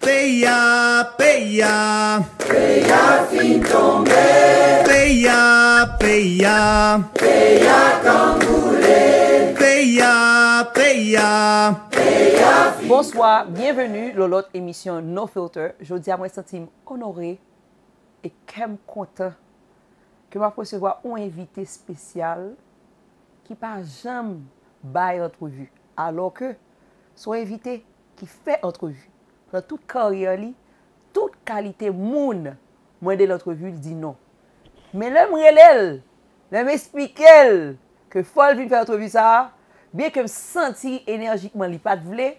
paya, paya Peia, Fin tombé. paya, paya Peia, camboulé. Peia, paya Peia, Bonsoir, bienvenue dans l'autre émission No Filter. Je dis à moi suis honoré et content que m'a recevoir un invité spécial qui parle jamais bail entrevue alors que son invité qui fait entrevue sa tout karyali, tout kalite moun mwen non. de l'entrevue di nou. Men lèm re lèl, lèm espike lèl, ke fol bin fè l'entrevue sa, biè ke m senti enerjikman li pat vle,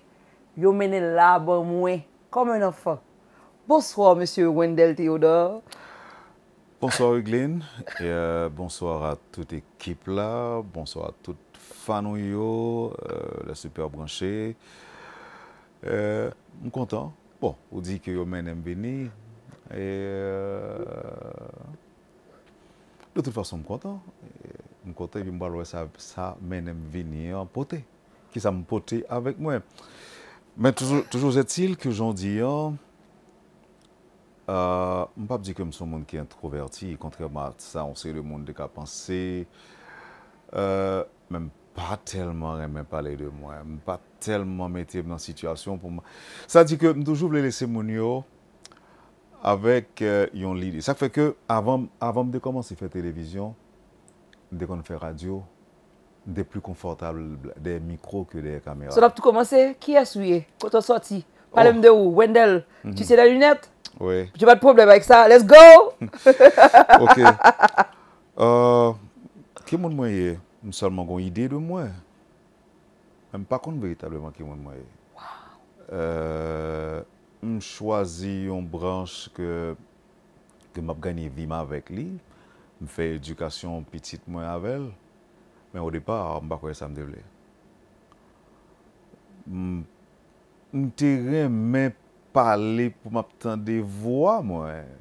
yo menen laban mwen, kom en anfan. Bonsoir, M. Wendel Theodore. Bonsoir, Euglène. Euh, bonsoir a tout ekip la. Bonsoir a tout fanou yo, la Superbranché, E, m kontan, bon, ou di ki yo menem vini, e, euh, de tout fason m kontan, e, m kontan, vi m barwe sa menem vini e an pote, ki sa m pote avèk mwen. Men toujou zetil ki jondi an, m pap di ki m son moun ki introverti, kontreman sa, on se yon moun de ka panse, euh, menm pote. pa telman reme pale de mwen, pa telman mette nan situasyon pou mwen. Sa di ke m toujou ble lese moun yo, avek euh, yon lidi. Sa fe ke, avan m de komansi fe televizyon, de kon fè radio, de pli konfortabl de mikro ke de kamera. Sa la p tou komansi, ki asuyè? Koto soti, pale m de ou, Wendel, mhm. ti se la lunet? Oui. Jè pa t'poblèm ak sa, let's go! Ok. Euh, ki moun mwen ye? Mwen salman kon ide de mwen. Mwen pa kon veytab leman ki mwen mwen. E. Euh, mwen chwazi yon branche ke mwen ganyi vima vek li. Mwen fe edukasyon pitit mwen avel. Men o depar, mwen bakwe sa mde vle. Mwen te remen pale pou mwen apten de vwa mwen.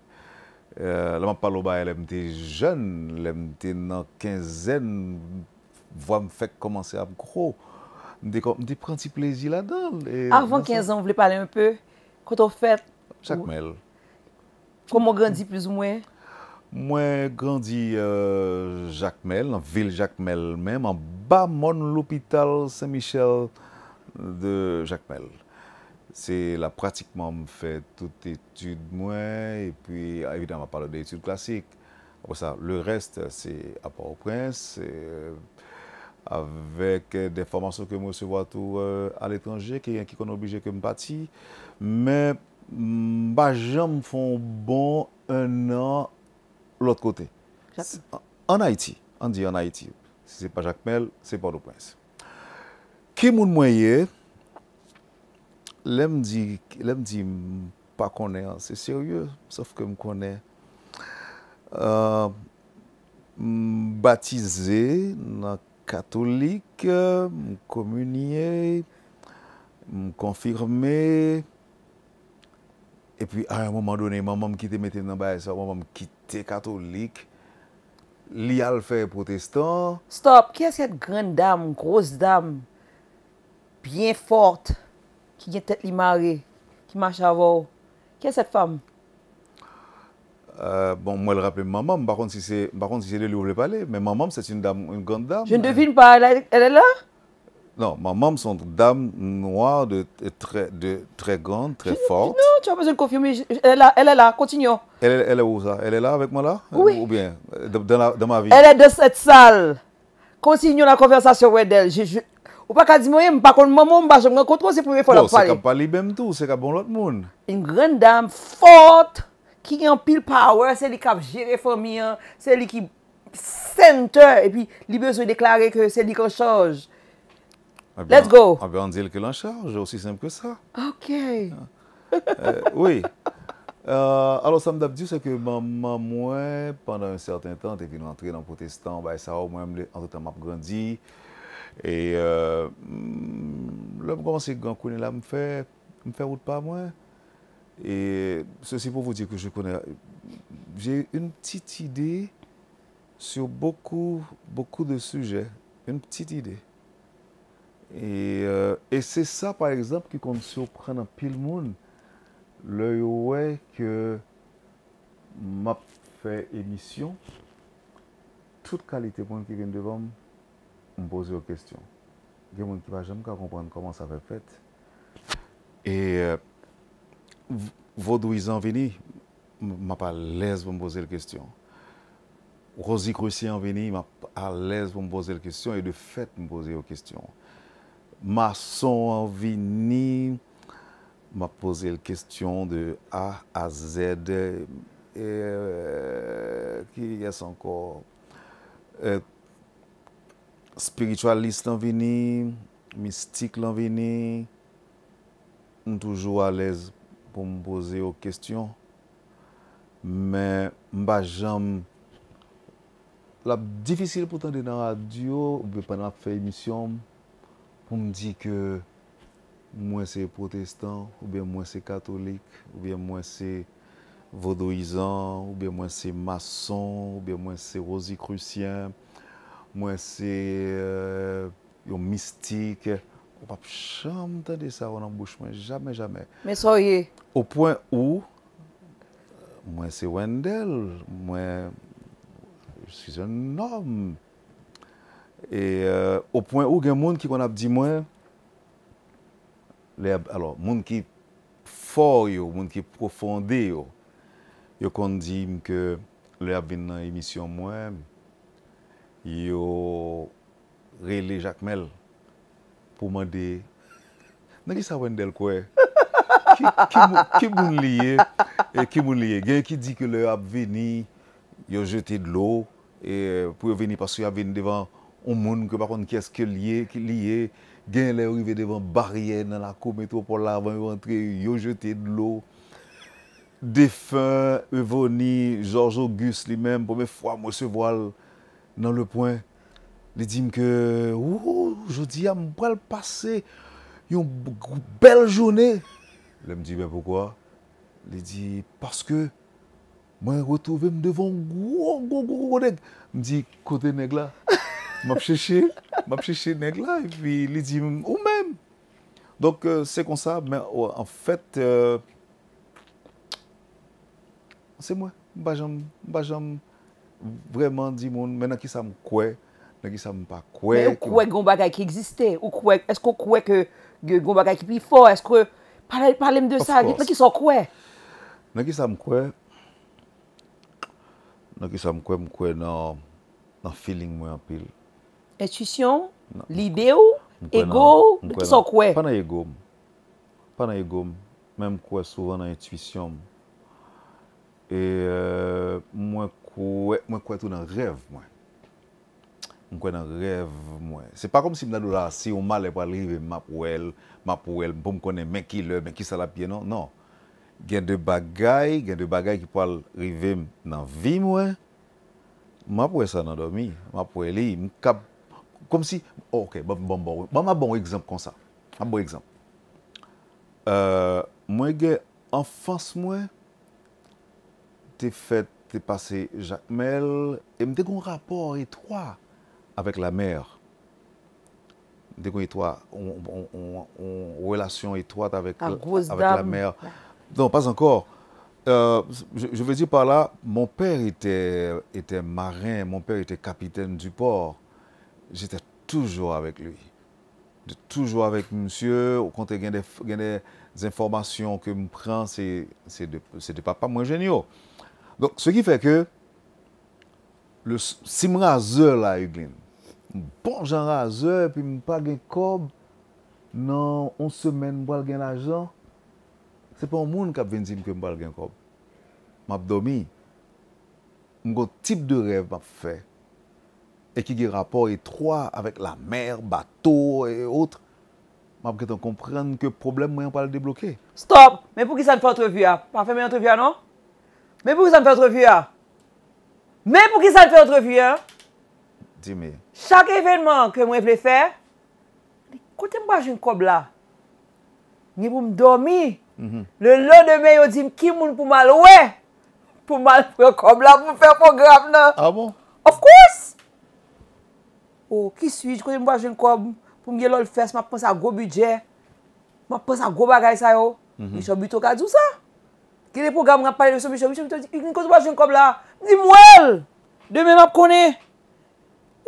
Euh, la mwen pale ou baye lèm te jen, lèm te nan kenzen mwen voix me fait commencer à me gros. Je prends plaisir là-dedans. Avant 15 ans, vous voulez parler un peu Quand on fait. Jacques Mel. Comment grandit plus ou moins Moi, grandi euh, Jacques Mel, en ville Jacques Mel même, en bas mon l'hôpital Saint-Michel de Jacques Mel. C'est là pratiquement me fait toute étude moi et puis évidemment parle d'études classiques. ça, le reste c'est à Port-au-Prince. Euh, avèk de formasyon ke mwese watou al etranje, ke yon ki kon oblije ke mbati, mwen, mba jan mfon bon un nan lot kote. An Haiti, an di an Haiti. Se se pa Jack Mel, se pa Lou Prince. Ki moun mwen ye, lè mdi, lè mdi mpa konen, se serye, sof ke mkonen, mbatize, nan konen, Katolik, moun komunye, moun konfirme, epi ay moun mandone, moun moun kite meten nan baye sa, moun moun kite katolik, li al fè protestant. Stop, ki a seyat grendam, gross dam, bien fort, ki gen tèt li mare, ki manch avou, ki a seyat fam? Euh, bon, moi, le rappelle maman, par contre, si c'est le livre palais, mais maman, c'est une dame, une grande dame. Je ne devine pas, elle, est là Non, maman, c'est une dame noire, de, très, de, très grande, très forte. Non, tu as besoin de confirmer, elle est là, elle est là, continuons. Elle, elle est où ça Elle est là avec moi là Oui. Ou bien, dans, ma vie Elle est de cette salle. Continuons la conversation avec elle. Je, Ou pas qu'à dire moi, pas contre maman, pas je me rencontre, c'est pour fois je C'est qu'à parler même tout, c'est qu'à bon l'autre monde. Une grande dame forte. Ki yon pil power, se li kap jere for mi an, se li ki center, e pi libe sou deklare ke se li kon chanj. Let's go! A be an dil ke lan chanj, osi sempe ke sa. Ok! Eh, oui, euh, alo sa mdap diyo se ke maman mwen, pandan yon certain tan te vin an tre nan protestan, ba yon sa ou mwen mwen mwen an toutan mwen ap grandi, e lè mwen komanse yon kwenen la mwen fè, mwen fè wout pa mwen? Et ceci pour vous dire que je connais, j'ai une petite idée sur beaucoup, beaucoup de sujets, une petite idée. Et, euh, c'est ça, par exemple, qui compte surprendre pile monde. Le ouais que m'a fait émission, toute qualité pour qui vient devant me, poser aux questions. Il y a des gens qui ne vont jamais comprendre comment ça fait fait. Et euh, Vodou izan vini, m'a pa lez pou m'poze l'kestyon. Rozi Krosi an vini, m'a pa lez pou m'poze l'kestyon e de fet m'poze l'kestyon. Masson an vini, m'a poze l'kestyon de A euh, euh, a Z ki yas anko. Spiritualist an vini, mistik l'an vini, m' toujou a lez pou m'poze l'kestyon. pou mwen pose yo kestyon. Mwen mba jan, la difisil pou tande nan radyo, ou be pan ap fè emisyon, pou mwen di ke mwen se protestant, ou be mwen se katolik, ou be mwen se vodoizan, ou be mwen se mason, ou be mwen se rosik russyen, mwen se euh, yo mistik. wap chan mtande sa w nan bouch mwen, jamè, jamè. Mè soye? Ou pwen ou, mwen se wendel, mwen, jisè nan nom. E, ou euh, pwen ou gen moun ki kon ap di mwen, moun ki for yo, moun ki profonde yo, yo kon di mke, lè abin nan emisyon mwen, yo, yo, rele jakmel, pouman de, nan ki sawen del kwe, e ki moun liye, gen ki di ke le ap veni, yo jete de lo, e pou veni pasu, ap veni devan omoun, gen le ouive devan barye, nan la kou meto pou la, yo jete de lo, defen, e voni, George Auguste li men, poume fwa mwese voal, nan le poin, Li di m ke, ouhou, jodi yam m pou el pase, yon bel jounen. Li m di, be pou kwa? Li di, paske, mwen retove m devon gwo, gwo, gwo, gwo, gwo, deg. Li di, kote neg la, m ap cheche, m ap cheche neg la. E li di, ou men! Donk, euh, se kon sa, men, ou, an fèt, euh, se mwen, bajanm, bajanm, vreman di moun, men a ki sa m kwe, Nè ki sa m pa kwe. Mè ou kwe gwen bagay ki egziste? Ou kwe, esko kwe ke gwen bagay ki pi fò? Esko, parle m de sa? Of course. Nè ki sa m kwe? Nè ki sa m kwe? Nè ki sa m kwe m kwe nan feeling mwen apil. Intuition? Nan. Libe ou? Ego ou? Nè ki sa m kwe? Panay ego m. Panay ego m. Mè m kwe souvan nan intuition m. E euh, mwen kwe, mwen kwe tou nan rev mwen. Mwen kwen nan rev mwen. Se pa kom si m nan do la si ou mal e pou alrive ma pou el, ma pou el, m pou m konen men ki le, men ki sa la pie, non? Non. Gen de bagay, gen de bagay ki pou alrive nan vi mwen, mwen pou el sa nan do mi, mwen pou el li, mwen kap... Kom si... Ok, mwen bon, mwen bon bon, bon bon. Mwen mwen bon bon ekzamp kon sa. Mwen bon ekzamp. Euh, mwen gen, anfans mwen, te fet, te pase Jacques Mel, e mwen te kon rapor etroa. avec la mère, une on, on, une relation étroite avec, la, avec la mère. Non, pas encore. Euh, je, veux dire par là, mon père était, était marin, mon père était capitaine du port. J'étais toujours avec lui. Toujours avec monsieur. Quand il y des, informations que me prend, c'est de, de papa, moi génial. Donc, ce qui fait que le, si là, M bon jan raze, pi m pa gen kob, nan 11 semen m pal gen la jan, se pan moun kap venzi m ke m pal gen kob. M ap domi, m kon tip de rev m ap fe, e ki gen rapor etroa avek la mer, bato, e otre, m ap ketan komprende ke problem m yon pal debloke. Stop! Me pou ki sa n fe atrevye a? Parfe m yon atrevye a, non? Me pou ki sa n fe atrevye a? Me pou ki sa n fe atrevye a? Chak evenman ke mwen vle fè, kote mba jen kob la, nye pou mdormi, le lon deme yo dim kim moun pou mwa louè, pou mwa lwè kob la, pou mwen fè program nan. A ah moun? Of course! Ki swi j kote mba jen kob, pou mwen lò l fès, mwa pons a gwo bide, mwa pons a gwo bagay sa yo, nye chan bito kwa zousa. Kile program nga pale, nye chan bito, nye chan bito, nye kote mba jen kob la, di mwel! Deme mwa pkone,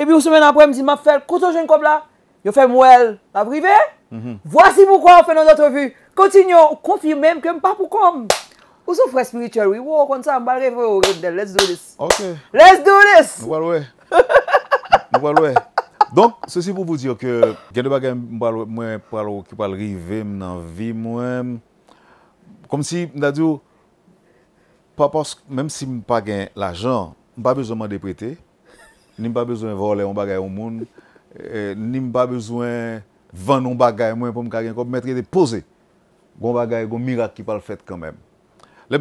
E bi ou semen apre m di map fel, koto jen kob la, yo fe mwel la prive. Vwasi pou kwa ou fe nou zot revu. Kontinyon, ou konfi menm ke m pa pou kom. Ou sou fwe spiritual, ou kon sa m ba revu, let's do this. Let's do this! M walwe. M walwe. Donk, sosi pou vw diyo ke gen de bagen m walwe mwen palo ki pal rivem nan vi mwen. Kom si m da diyo, pa pos, menm si m pa gen la jan, m ba bezonman deprete. N'im pa bezwen vòlè yon bagay yon moun, e, n'im pa bezwen van yon bagay mwen pou m'kagyen kòb, mètre yon depoze, yon bagay yon mirak ki pal fèt kèmèm.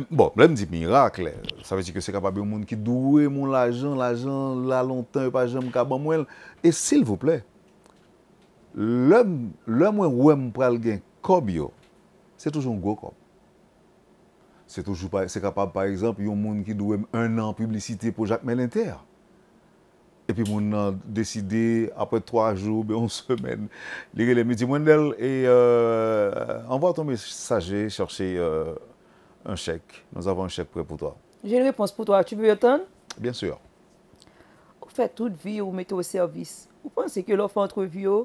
Bon, m'lem di mirak lè, sa vè ti kè se kapab yon moun ki douè moun l'ajan, l'ajan la lontan, yon pajan m'kaban mwen, et s'il vò plè, lè mwen wèm pral gen kòb yo, se toujoun gò kòb. Se kapab par exemple yon moun ki douèm un nan publicité pou Jacques Melinterre. Epi moun nan deside, apre 3 jou, be 11 semen, lire le midi mwendel. E envo a ton mesaje, chershe un chek. Nou avan un chek pre pou toi. Jè yon repons pou toi, tu ve yotan? Bien sur. Ou fè tout vi ou mette ou servis? Ou pan se ke l'ofant revio,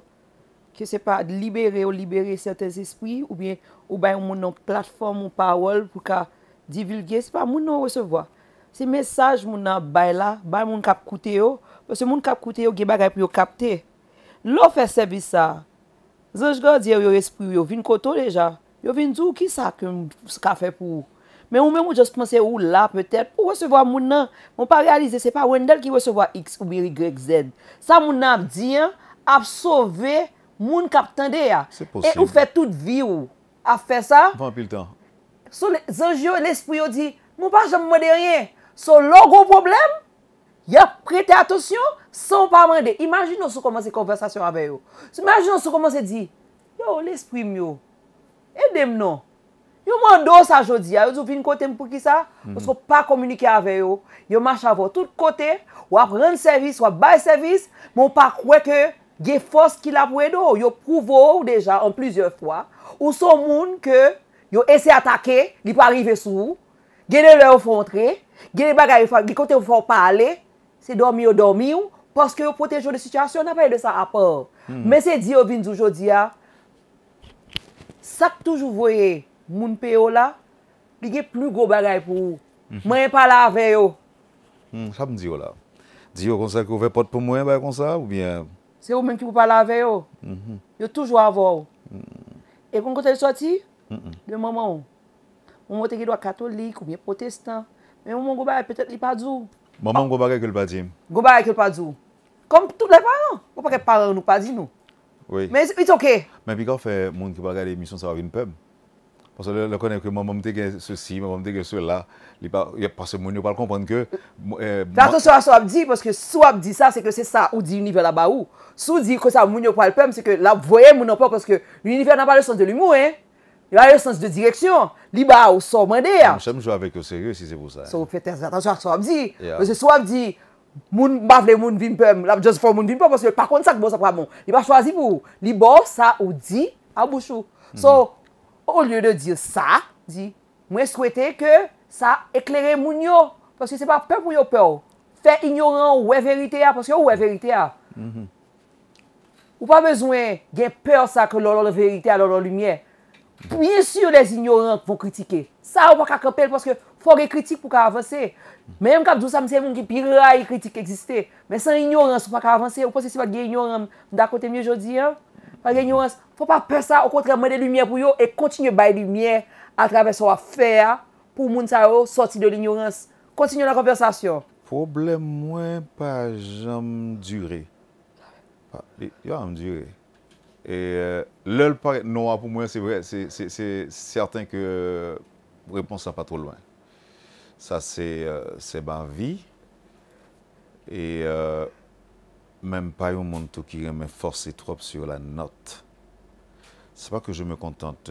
ke se pa libere ou libere certes espri? Ou bay moun nan platform ou parol pou ka divulge? Se pa moun nan resevoa? Se mesaj moun ap bay la, bay moun kap koute yo, pwese moun kap koute yo ge bagay pou yo kapte. Lò fè sebi sa, zonj gò di yo yo espri yo vin koto leja, yo vin djou ki sa kwen skafè pou. Men ou mè mou jòs pwense ou la pwete, pou wesevo a moun nan, moun pa realize, se pa wendel ki wesevo a x, y, y, z. Sa moun ap di, ap sove moun kap tende ya. E ou fè tout vi ou, ap fè sa. Vampi l'tan. Sò zonj yo l'espri yo di, moun pa jò mwè de yè. Sò lò gò problem, yò prete atosyon, sò pa mwende. Imagin nou sò komanse konversasyon ave yo. Imagin nou sò komanse di, yo l'esprim yo, edem mhm. nou. Yo mwando sa jodi, yo sou vin kote mpouki sa, yo sou pa komunike ave yo, yo mwache avò tout kote, wap rend servis, wap bay servis, mwou pa kweke, ge fos ki la pou edo. Yo prouve ou deja, an plusieurs fwa, ou sou moun ke, yo ese atake, li pa arrive sou ou, Genè lè ou fòntre, genè bagay ou fòntre, genè kontè ou fòntre pa ale, se dormi ou dormi ou, pòske ou potejou de sityasyon apay de sa apò. Hmm. Mè se diyo vin d'joujoudiya, sak toujou voye moun peyo la, pli genè pli go bagay pou ou, mhm. mwenye pala aveyo. Hmm, sab m diyo la. Diyo kon sa kou ve pot pou mwenye ba kon sa ou bien? Se ou mwenye kou pala aveyo, mhm. yo toujou avò. Hmm. E kon kontè yon soti, yon hmm, maman ou. Mwen mwen te gido a katolik, mwen mwen protestant, mwen mwen goubare petet li padzou. Mwen mwen goubare gil padzim. Goubare gil padzou. Kom tout le paran. Mwen mwen goubare gil padzim nou. Oui. Men it's ok. Men pi kof mwen goubare l'emisyon sa avin pèm. Ponson lè lè konen ke mwen mwen mwen te gen sou si, mwen mwen mwen te gen sou la. Lè pasè mwen yo pal konponke. Fato sou ap di, poske sou ap di sa, se ke se sa ou di yon nivel la ba ou. Sou di kosa mwen yo pal pèm, se ke la voye mwen opo, poske yon nivel Il y a yo sens de direksyon, li ba ou so mwende ya. Mwen chanm jou avèk yo serye si se pou sa. So ou fète atensyon ak Soap di. Mwen se Soap di, moun bavle moun vimpem, lak jazifon moun vimpem, pwoske yo pa kont sak bo sa pramon. Li ba chwazi pou. Li bo sa ou di, a bouchou. So, ou lye de di sa, mwen souwete ke sa eklere moun yo, pwoske se pa pep moun yo pep. Fè ignorant ou we verite ya, pwoske yo we verite ya. Mhm. Ou pa bezwen gen pep sa ke loron de verite ya, loron de lumiè. Pwis yon les ignorante pou kritike. Sa ou pa kakopel pwoske fwore kritik pou kakavanse. Menm kap dousa mse moun ki pi ra yon kritik eksiste. Men san ignorante pou kakavanse. Ou pwos se si pa gen ignorante mdakote myo jodi. Fa gen ignorante. Fwa pa pre sa ou kontre mwen de lumiye pou yo. E kontinye bay lumiye atraves ou a feya. Pou moun sa ou soti de l'ignorante. Kontinye la kompensasyon. Problem mwen pa jom duri. Yon jom duri. Et euh, l'œil paraît pour moi, c'est vrai, c'est certain que euh, réponse n'est pas trop loin. Ça, c'est euh, ma vie. Et même pas un monde qui me force trop sur la note. C'est pas que je me contente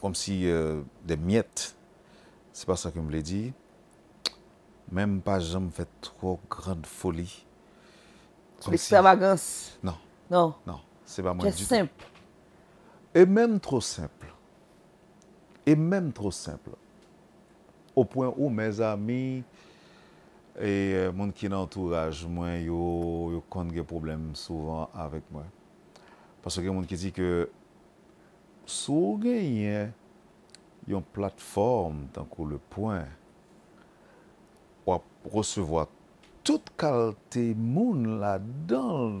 comme si des miettes. C'est pas ça que je me l'ai dit. Même pas je me fais trop grande folie. L'extravagance. Non, non. c'est pas moi simple. Et même trop simple. Et même trop simple. Au point où mes amis et les euh, monde qui l'entourage, moi, yo, des problèmes souvent avec moi. Parce que y a monde qui dit que vous une plateforme dans le point pour recevoir toute qualité monde là-dedans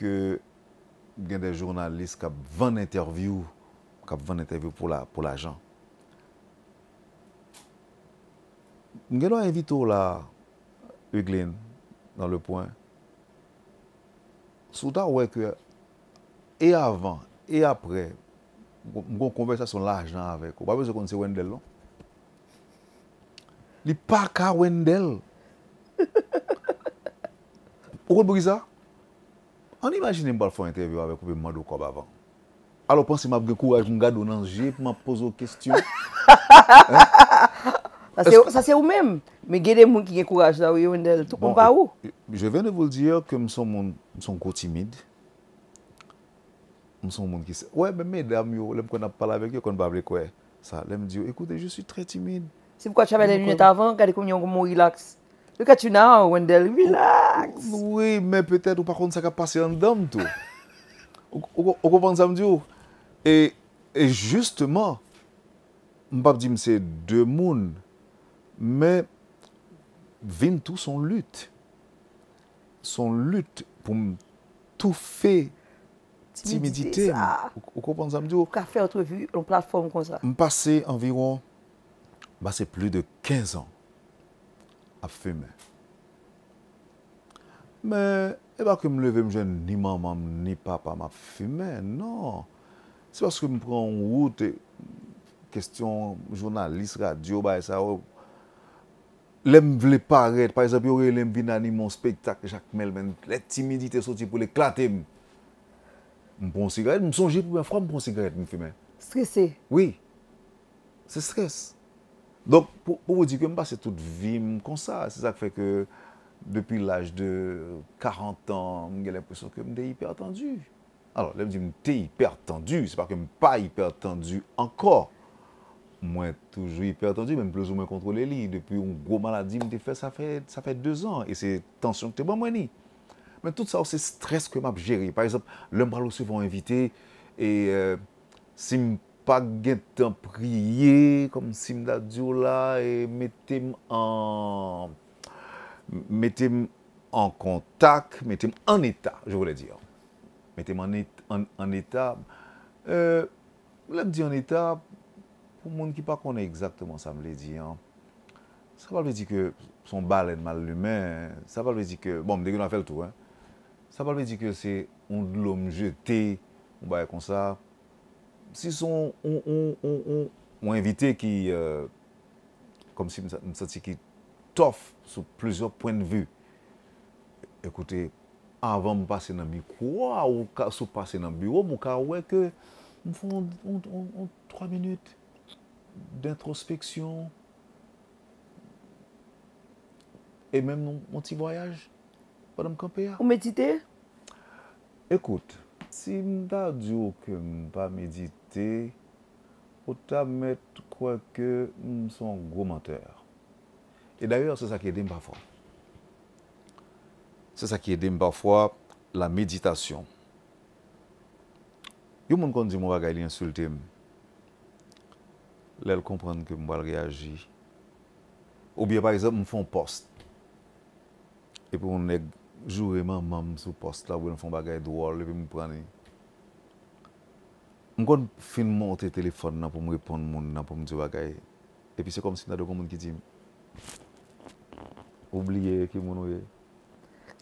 gen de jurnalist kap van intervyou kap van intervyou pou l'ajan gen nou a evito la Euglène nan le poin sou ta wekwe e avan e apre mkon konve sa son l'ajan avek, wapè se kon se wendel non li paka wendel wakon bou gisa? An imagine m pa l fò interviw avè kou ve m madou kò b avan. Alò pon se m ap ge kouraj m gado nan jip, m ap pozo kestyon. Sa se ou mèm, me gede moun ki ge kouraj la ou yon del, tout kon bon, pa ou. E, e, je ven de vou l diyo ke m son moun, m son kou timid. M son moun ki se, wè mè mè dam yo, lem kon ap pala vek yo kon bable kwe. Sa, lem diyo, ekoude, je sou tre timid. Se pou kwa chamele kou net avan, kade kou nyon kou mou relaxe. Yo ka tu nan, Wendel, relax! Oui, mais peut-être, par contre, ça a passé en dame, tout. O ko pense amdou? Et justement, m'pap di mse de moun, mais vin tout son lutte. Son lutte pou m'toufé timidité. O ko pense amdou? Ou ka fè entrevue, ou platform kon sa? M'passe environ, bah, c'est plus de 15 ans. a fume. Me, e ba ke m leve m jen ni mamam, ni papa, ma fume, non. Se baske m pren route, kestyon, jounalist, radio, bay, e sa, lem vle paret, par esap, yore lem vinani mon spektak, jakmel, men, le timidite soti pou le klate, m bon sigaret, m sonje pou m fwa m bon sigaret, m fume. Stresse? Oui, se stresse. Donk, pou wou di kem pa, se tout vi m kon sa. Se sa feke, depi l aj de 40 an, m gen l eposyon kem de hiper tendu. Alor, le m di m te hiper tendu, se pa kem pa hiper tendu ankor. Mwen toujou hiper tendu, men m plezou men kontrole li. Depi m gro maladi m te fe, sa fe 2 an, e se tensyon te ban mweni. Men tout sa ou se stres kem ap jeri. Par exemple, le m pralou se von evite, e euh, si m pralou, pa gen tan priye kom sim da djou la e metem an kontak, metem an etat, je voule di an. Metem an etat, ou euh, la m di an etat, pou moun ki pa konen exactement sa m le di an. Sa pal ve di ke son balen mal lumen, sa pal ve di ke, bon m degye nan fel tou an, sa pal ve di ke se on lom jete, m baye kon sa, Si son mwen evite euh, ki, kom si mwen sati ki tof sou plezor pwen de vu, ekoute, avan mwen pase nan bi kwa, ou kase passe nan bi wou, mwen ka weke, mwen fwen 3 minute d'introspeksyon e men mwen ti voyaj wan mwen kope ya. Ou medite? Ekoute, si mwen ta djouk mwen pa medite, Ou ta met kwa ke m son gro menteur E d'ayor se sa ki edem pa fwa Se sa ki edem pa fwa la meditasyon Yon moun kon di m wakay li insultem Lèl kompran ke m wal reagi Ou biye par exemple m fon post E pou moun ek jureman mam sou post La wè m fon bagay dwol, lèpè m pranen Mwen kon finman ote telefon nan pou mwen repon moun nan pou mwen di wakay. E pi se konm si nan do kon moun ki di mwen oubliye ki moun woye.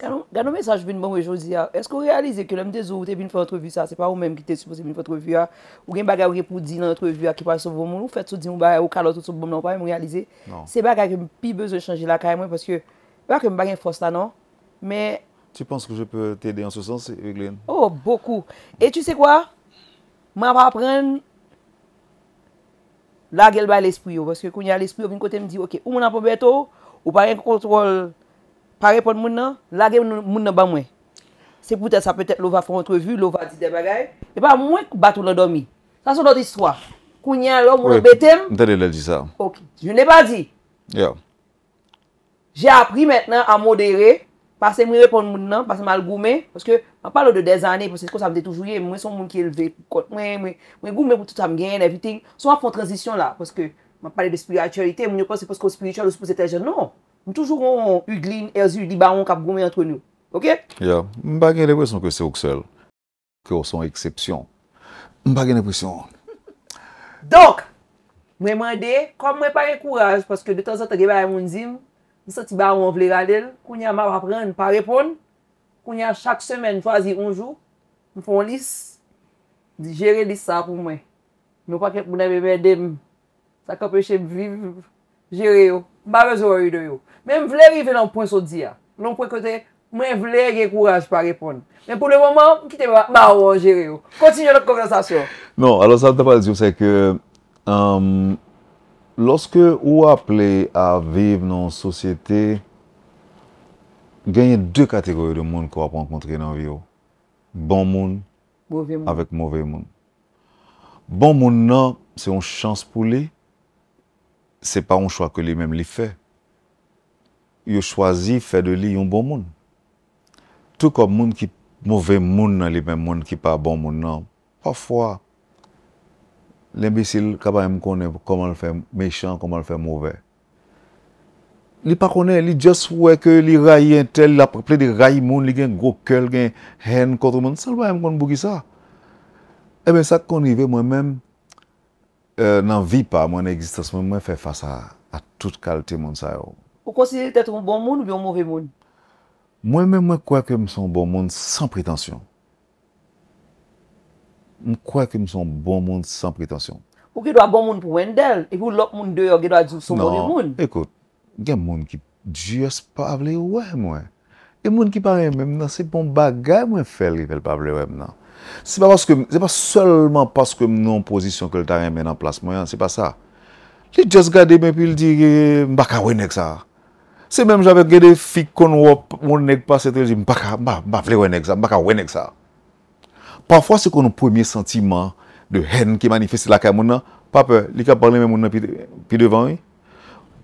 Ganon mensaj bin bon wej yo di ya. Esko realize ke lèm de zo ou te bin fè entrevü sa. Se pa ou menm ki te supose bin fè entrevü ya. Ou gen bagay ou repou di nan entrevü ya ki pa yon sou bon moun. Ou fèt sou di moun ba yon kalot sou bon moun nan pa yon mwen realize. Non. Se bagay ki mwen pi bezwe chanji la kare mwen. Paske wè akè mwen bagay fòs la nan. Tu pens kou je pè te de yon sou sens Euglène. Oh, boku. E tu se Mwen ap apren lage l bay l espri yo. Voske kounya l espri yo vin kote m di, ou moun apon beto, ou pari kontrol, pari pon moun nan, lage moun nan ba mwen. Se pwete sa pwete l wafon entrevu, l wafon di de bagay. E pa mwen kou batoun l domi. Sa son noti istwa. Kounya l wapon betem. Dane le di sa. Joun e pa di. Yo. Jè apri mètnen a modere... Pase mwen repon moun nan, pase mwen al goume, paske mwen palo de dez ane, paske s'ko sa mwen detoujouye, mwen son moun ki elve, mwen goume pou touta mwen gen, so mwen fon transisyon la, paske mwen pale de spiritualite, mwen yon kon se fos kon spiritual, non, mwen toujou yon u glin, e yon zi li baron kap goume antre nou, mwen bagen le wè son kwen se ouksel, kwen son eksepsyon, mwen bagen le pwesyon. Donk, mwen mwende, kwa mwen pale kouraj, paske de tanzan te gebe a moun zim, Ni sa ti ba ou an vle radel, koun ya ma wapren, pa repon, koun ya chak semen, fwazi, onjou, mwen fon lis, di jere lis sa pou mwen. Mwen pa kem pou nan bebe dem, sa kapeche viv, jere yo, ba rezo ou yu de yo. Men mwen vle rive nan pwens o diya. Non pwen kote, mwen vle rekuraj pa repon. Men pou le moman, ki te ba, ba ou an jere yo. Kontinye lop konresasyon. Non, alo sa te pa diyo se ke... Lorske ou aple a vive nan sosyete, genye de katigorye de moun ko ap an kontre nan vyo. Bon moun, avèk mouve moun. Bon moun nan, se yon chans pou li, se pa yon chwa ke li men li fe. Yo chwazi fe de li yon bon moun. Tou kom moun ki, mouve moun nan li men moun ki pa bon moun nan, pafwa, l'imbécile capable de connaître comment le faire méchant, comment le faire mauvais. Il ne connaît pas, il juste voit que il raille un tel, il a plein de raille il a un gros cœur, il a haine contre le monde. Ça ne va pas me ça. Eh bien, ça qu'on y veut moi-même, euh, n'en vis pas, mon existence, moi-même, je fais face à, toute qualité de monde. Vous considérez être un bon monde ou un mauvais monde Moi-même, moi, je crois que je suis un bon monde sans prétention. M kwa ki m son bon moun san pritansyon. Ou ge do a bon moun pou wendel? E kou lop moun deyo ge do a zup somboni non, moun? Nan, ekot, gen moun ki dios pa avle wè mwen. E moun ki parè mèm nan, se bon bagay mwen fel li fel pa avle wèm nan. Se pa seman paske m nou an posisyon ke l tarè mè nan plas mwen, se pa sa. Li dios gade mèpil di ge, m baka wè nek sa. Se mèm jave gade fik kon wop moun nek pas etre, jim baka wè nek sa, baka wè nek sa. Parfwa se konon premier sentiman de hen ki manifest laka moun nan, pape, li ka parle moun nan pi devan.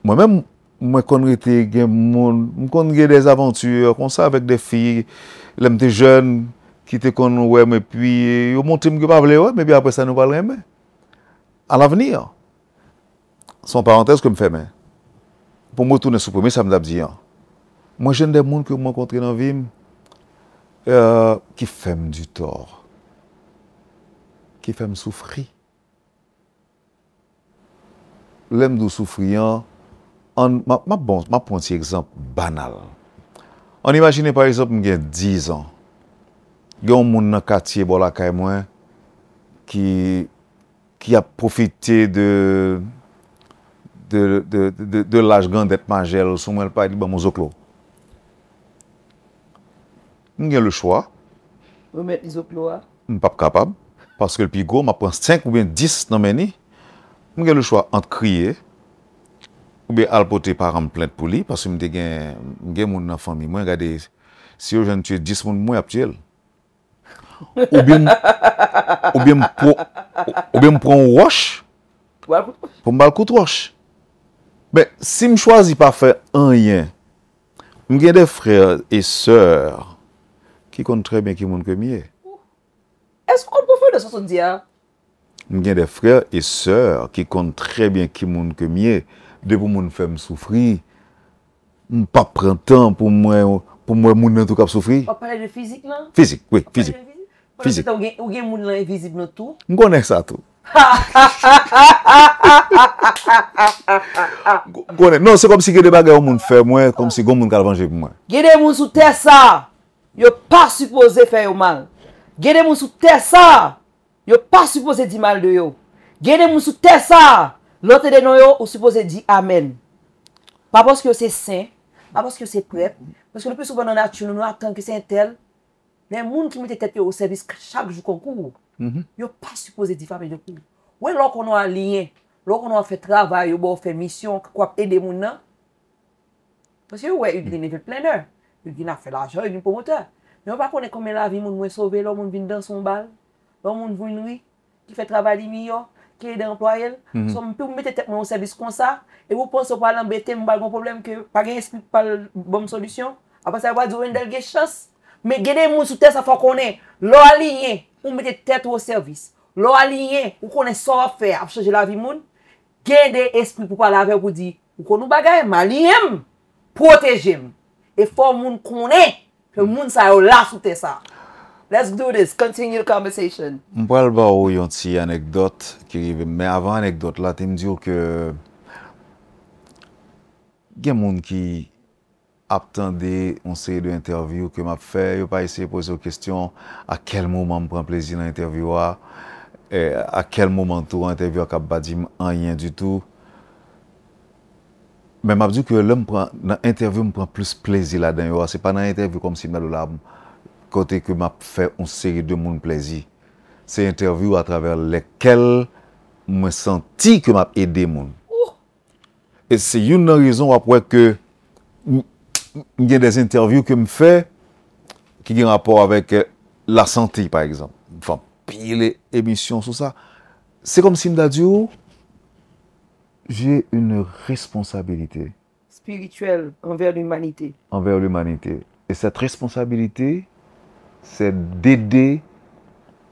Mwen men mwen konre te gen moun, mwen konre gen des aventure, kon sa vek de fi, lèm te jen, ki te kon wèm, e pi, ou moun tem ki pa vle wè, me bi apre sa nou valre mè. A la venir, son parentes ke m euh, fè mè, pou m wotounen sou premi, sa m dap di an. Mwen jen de moun ke m wakontre nan vim, ki fè m di tor. ki fèm soufri. Lèm dò soufri yon, an, bon, ma pon ti ekzamp banal. An imagine par exemple, mgen 10 an, yon moun nan katiye bò la kèy mwen, ki, ki ap profite de, de, de, de lage gandet manjèl, ou sou mwen pa yon moun zoklo. Mgen le chwa, mwen mèt l'izoklo a, mwen pap kapab, Paske l pi gwo, ma prans 5 ou bien 10 nan meni. Mwen gen l chwa ant kriye. Ou bien alpote param plen pou li. Paske mwen gen moun nan fami. Mwen gade, si yo jen tue 10 moun mwen apjel. Ou bien mwen pran wosh. Pou mbal kout wosh. Ben, si mwen chwazi pa fè an yen. Mwen gen de frèl e sèr. Ki kontre ben ki moun kemiye. Es kon pou fè de sò sondia? M gen de frè e sèr ki kon trè ben ki moun kemye depo moun fèm soufri m pa prèntan pou mwen moun nan tou kap soufri. Wap pale de fizik lan? Fizik, wè, fizik. Wap pale de fizik? Wap pale de fizik? Ou gen moun lan evizib nan tou? M gwenè sa tou. Non, se kom si gen de bagè moun fè mwen, kom si goun moun kalvanjev mwen. Gen de moun sou tè sa! Yo pa suppose fè yo mann! Gede moun sou te sa, yo pa suppose di mal de yo. Gede moun sou te sa, lote de nou yo, yo suppose di amen. Pa poske yo se sen, pa poske yo se preb, poske lupi soube nan atyon nou atan ki sen tel, men moun ki mou te tepe yo ou servis kak chak jou konkou, mhm. yo pa suppose di fa pe jokou. Ouè lò konon a liye, lò konon a fe travay, yo bo fe misyon, kwa pe de moun nan. Posye ouè, yu di ne fe plenè, yu di na fe la jò, yu di pou moutè. Ne ou pa konen kome la vi moun mwen sove, loun moun vin dans son bal, loun moun voun nwi, ki fe travali miyo, ki edi employe. Mhm. So m pou mwete tep mwen ou servis kon sa, e wou pon so pa lan bete mwen ba goun problem ke pa gen esplit pa l bom solusyon. Apan sa wadou en delge chans. Me genen moun sou tes a fwa konen, loun alinye, mwen mwete tep ou servis. Loun alinye, wou konen so fe, ap chanje la vi moun, genen esplit pou pa la ve pou di, wou konou bagaye, malinye mwen, proteje mwen, Moun sa yo la soute sa. Let's do this, continue the conversation. Mwen pal ba ou yon si anekdot, mwen avan anekdot la, te m diyo ke gen moun ki aptande yon seye de interview ke m ap fe, yon pa yose pose yon kestyon, a kel mouman m pran plezi nan interviewa, eh, a kel mouman tou an interviewa kap badi m an yon du tou. Mè m ap diw ke lèm pran, nan intervjou m pran plus plezi euh, la dè yon, se pa nan intervjou kom si mè lou la kote ke m ap fè on seri de moun plezi. Se intervjou a traver lekel m wè senti ke m ap edè moun. E se yon nan rezon wap wè ke m yè des intervjou ke m fè ki yon rapor avèk la senti par exemple. M fèm piye lè emisyon sou sa. Se kom si m da diw... j'ai une responsabilité. Spirituelle envers l'humanité. Envers l'humanité. Et cette responsabilité, c'est d'aider,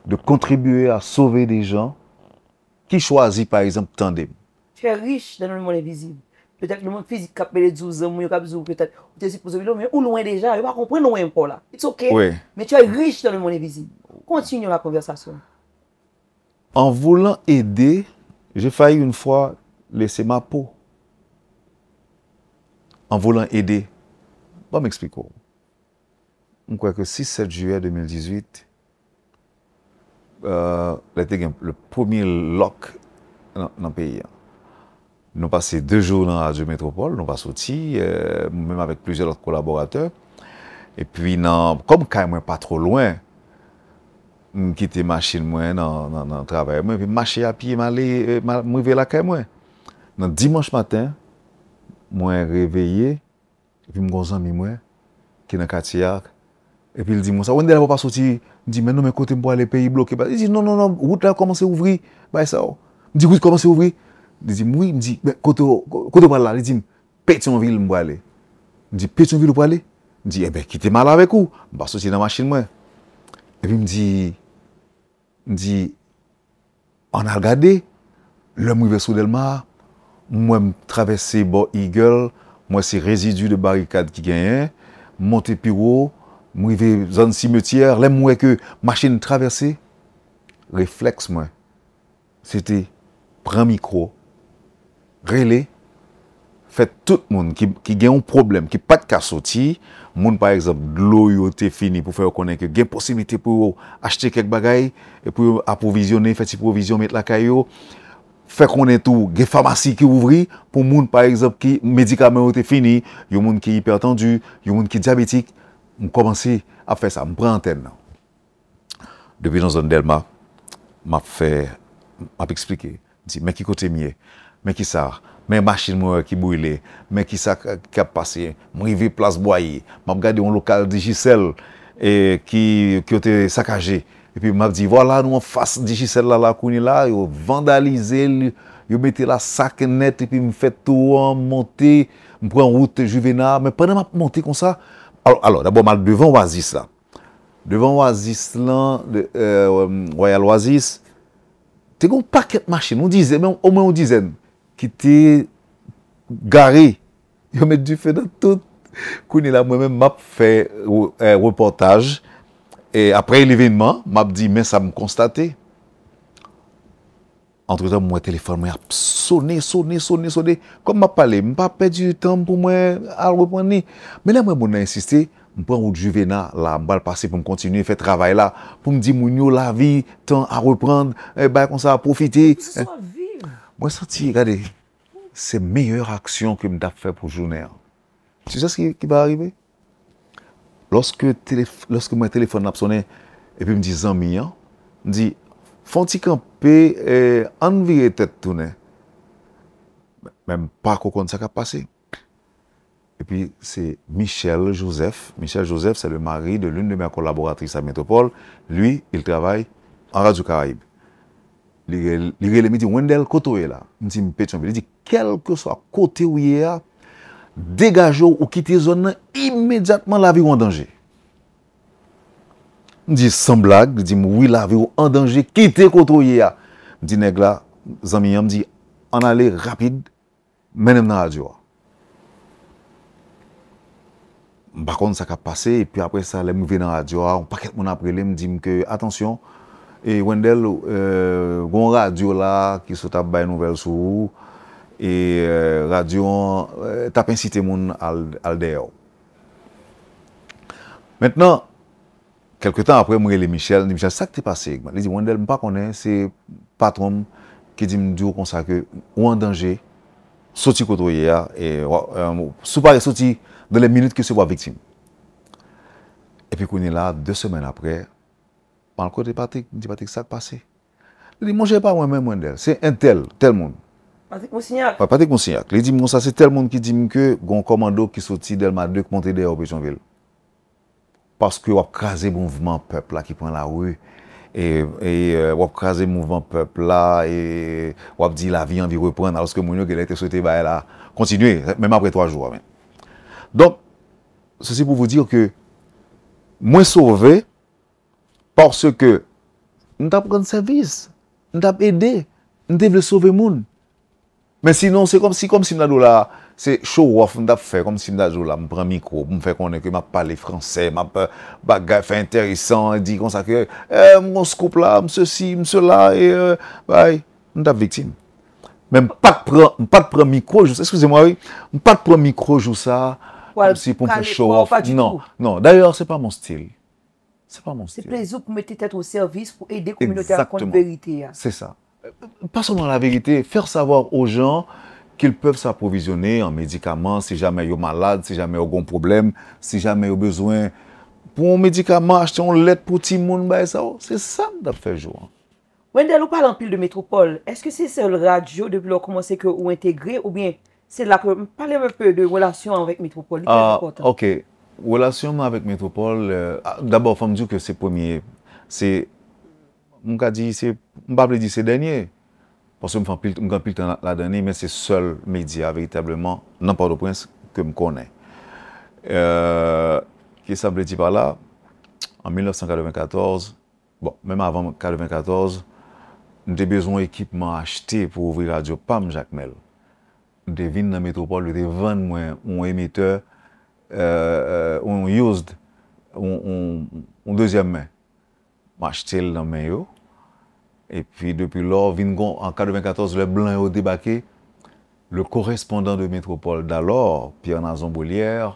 de contribuer à sauver des gens qui choisissent, par exemple, tandem. Tu es riche dans le monde invisible. Peut-être que le monde physique a appelé 12 ans, peut-être, tu es supposé mais ou loin déjà, il ne va comprendre loin encore là. C'est ok. Mais tu es riche dans le monde invisible. Continue la conversation. En voulant aider, j'ai failli une fois lese ma pou an volan ede. Ba m'ekspikou. M'kwe ke 6-7 juwe 2018, le te gen le pomi lok nan peyi. Nou pasey de jounan a di metropol, nou va soti, euh, mèm avèk plizèl ot kolaborateur, epi nan, kom kèy mwen pa tro lwen, m'kite machin mwen, nan trabèy euh, mwen, m'ache api, m'alè, m'ive la kèy mwen. Nan dimanche maten, mwen reveyye, epi mwen gozan mi mwen, ki nan katiak, epi l di mwen sa, wende la wap asoti, di men nou men kote mwen boale peyi bloke, di di nan nan nan, wout la komanse ouvri, bay e sa ou, di wout komanse ouvri, di di mwen, di, koto, koto pala, di di eh mwen, peti mwen vinil mwen boale, di peti mwen vinil mwen boale, di, ebe, ki te mala avek ou, basoti nan masin mwen, epi mwen di, di, di, an a gade, l mwen vese ou del ma, Mwen mwen travesse bo eagle, mwen se rezidu de barikad ki genyen, mwen te piwo, mwen ve zan simetiyer, lè mwen mwen ke machene travesse, refleks mwen, se te pran mikro, rele, fet tout moun ki gen yon problem, ki pat kasoti, moun par exemple, glou yon te fini pou fe yon konenke, gen posibite pou yon achete kek bagay, e pou yon aprovizyonne, fet yon provizyon met la kayo, Fè konen tou ge famasi ki ouvri pou moun par exemple ki medikamen ou te fini, yon moun ki hipertendu, yon moun ki diabetik, mou komansi ap fè sa, mou pre anten nan. Depi nan zon del ma, m ap fè, m ap eksplike, di me ki kote mie, me ki sa, me machine mou ki bouyle, me ki sa ki ap pase, mou rivi plas boyi, m ap gade yon lokal digisel ki ou te sakaje, E pi map di, wala nou an fase di chi sel la la kouni la, yo vandalize, yo mette la sak net, e pi m fè touan, m monte, m pren route juvena, mè prene map monte kon sa. Alo, alo, dabo m al devan wazis la, devan wazis lan, royal wazis, te kon paket machin, on dizen, men omen on dizen, ki te gare, yo mette di fè nan tout, kouni la mwen m ap fè reportaj, Et après l'événement, m'a dit, mais ça me constatait. Entre-temps, mon téléphone m'a sonné, sonné, sonné, sonné. Comme m'a parlé, m'a perdu du temps pour moi à reprendre. Mais là, moi, mon insisté, je suis au Juvena, là, je suis passer pour me continuer à faire travail là, pour me dire, mon la vie, temps à reprendre, eh ben, comme ça, à profiter. Hein. Moi, senti, regardez, c'est meilleure action que je fait pour journée. C'est hein. ça ce qui va arriver? Lorske mwen telefon ap sone, epi mwen di Zanmiyan, mwen di, fwantik anpe anvire tet toune, mwen pa koko an sak ap pase. Epi, se Michel Joseph, Michel Joseph se le mari de l'un de mwen kolaboratris sa metropole, lui il travay an Radio Karayib. Li re le mi di, wendel koto e la, mwen di, mwen pe chanvi, li di, kelke so a kote ou ye a, degaje ou ou kite zon nan imediatman lavi ou an danje. Mdi san blag, mdi mwi lavi ou an danje, kite koto ye ya. Mdi neg la, zami yon mdi, an ale rapide, menem nan radyo a. Bakon sa ka pase, apre sa lem mvi nan radyo a, an paket moun apre lem, mdi mke, atensyon, e wendel, euh, gwen radyo la, ki sota bay nouvel sou, Et eh, radio eh, t'a incité moun al, Maintenant, Quelques temps après, je Michel, Michel, ça dit Wendel, pas c'est patron qui dit dit que ou en danger, ya, e, eh, de les minute que se wap victime et semaines la, apre, pan kote patik, di s'est dit dit C'est un tel, tel monde. Patek moun sinyak. Patek moun sinyak. Le di moun sa se tel moun ki di mke gon komando ki soti del madouk mante de obi chanvil. Paske wap kaze mounvman pepl la ki pon la wè. E wap kaze mounvman pepl la e wap di la vi anvi repren aloske moun yo ke la ite soti ba el a kontinuè, men apre 3 jwa men. Don, se si pou vou dir ke mwen sove parce ke nou tap pran servis. Nou tap ede. Nou te vle sove moun. Men sinon, se kom si mda dou la, se show off mda fe, kom si mda dou la, mpren mikro, mpren konen ke mpa pale franse, mpa bagay fe enteresan, di kon sa ke, e, eh, mpren skup la, mse si, mse la, euh, e, bay, mda vitin. Men mpren mikro jou sa, eskouze mwa, oui, mpren mikro jou sa, msi pou mpe show off. Kwa lpou kalepo, pa di pou. Non, non, d'ayor, se pa mwen stil. Se pa mwen stil. Se prezou pou mette tèt wou servis pou ede koumine tè akon de verite ya. Exactement, se sa. Euh, pason nan la verite, fèr savoar ou jan, kil pèv sa provizyonè an medikaman, si jame yo malade, si jame yo gon problem, si jame yo bezwen, pou an medikaman, achte yon let pou ti moun bè sa ou, se san dap fè jou an. Wendel, ou pal anpil de Metropole, eske se se l radio, depi lò koman se kè ou integre, ou bien, se la kèm, palèm anpil de wèlasyon anwèk Metropole, Ok, wèlasyon anwèk Metropole, euh, ah, d'abò, fèm djou kè se pwemye, se, Mwen pa ple di se denye. Mwen pa ple di se denye, men se sol media, veytableman, nan pa do prens ke m konen. Euh, ki sa ple di pala, an 1994, bon, men avan 1994, mwen te bezon ekipman achete pou ouvri radio, pam, jakmel. Mwen te vin nan metropole, mwen te ven mwen, mwen emiteur, mwen euh, euh, used, mwen, mwen deuxième men. Mwen achete l nan men yo, E pi depi lor, vingon, an ka 2014, le blan yo debake, le korespondant de metropol dalor, pi an azon bolyer,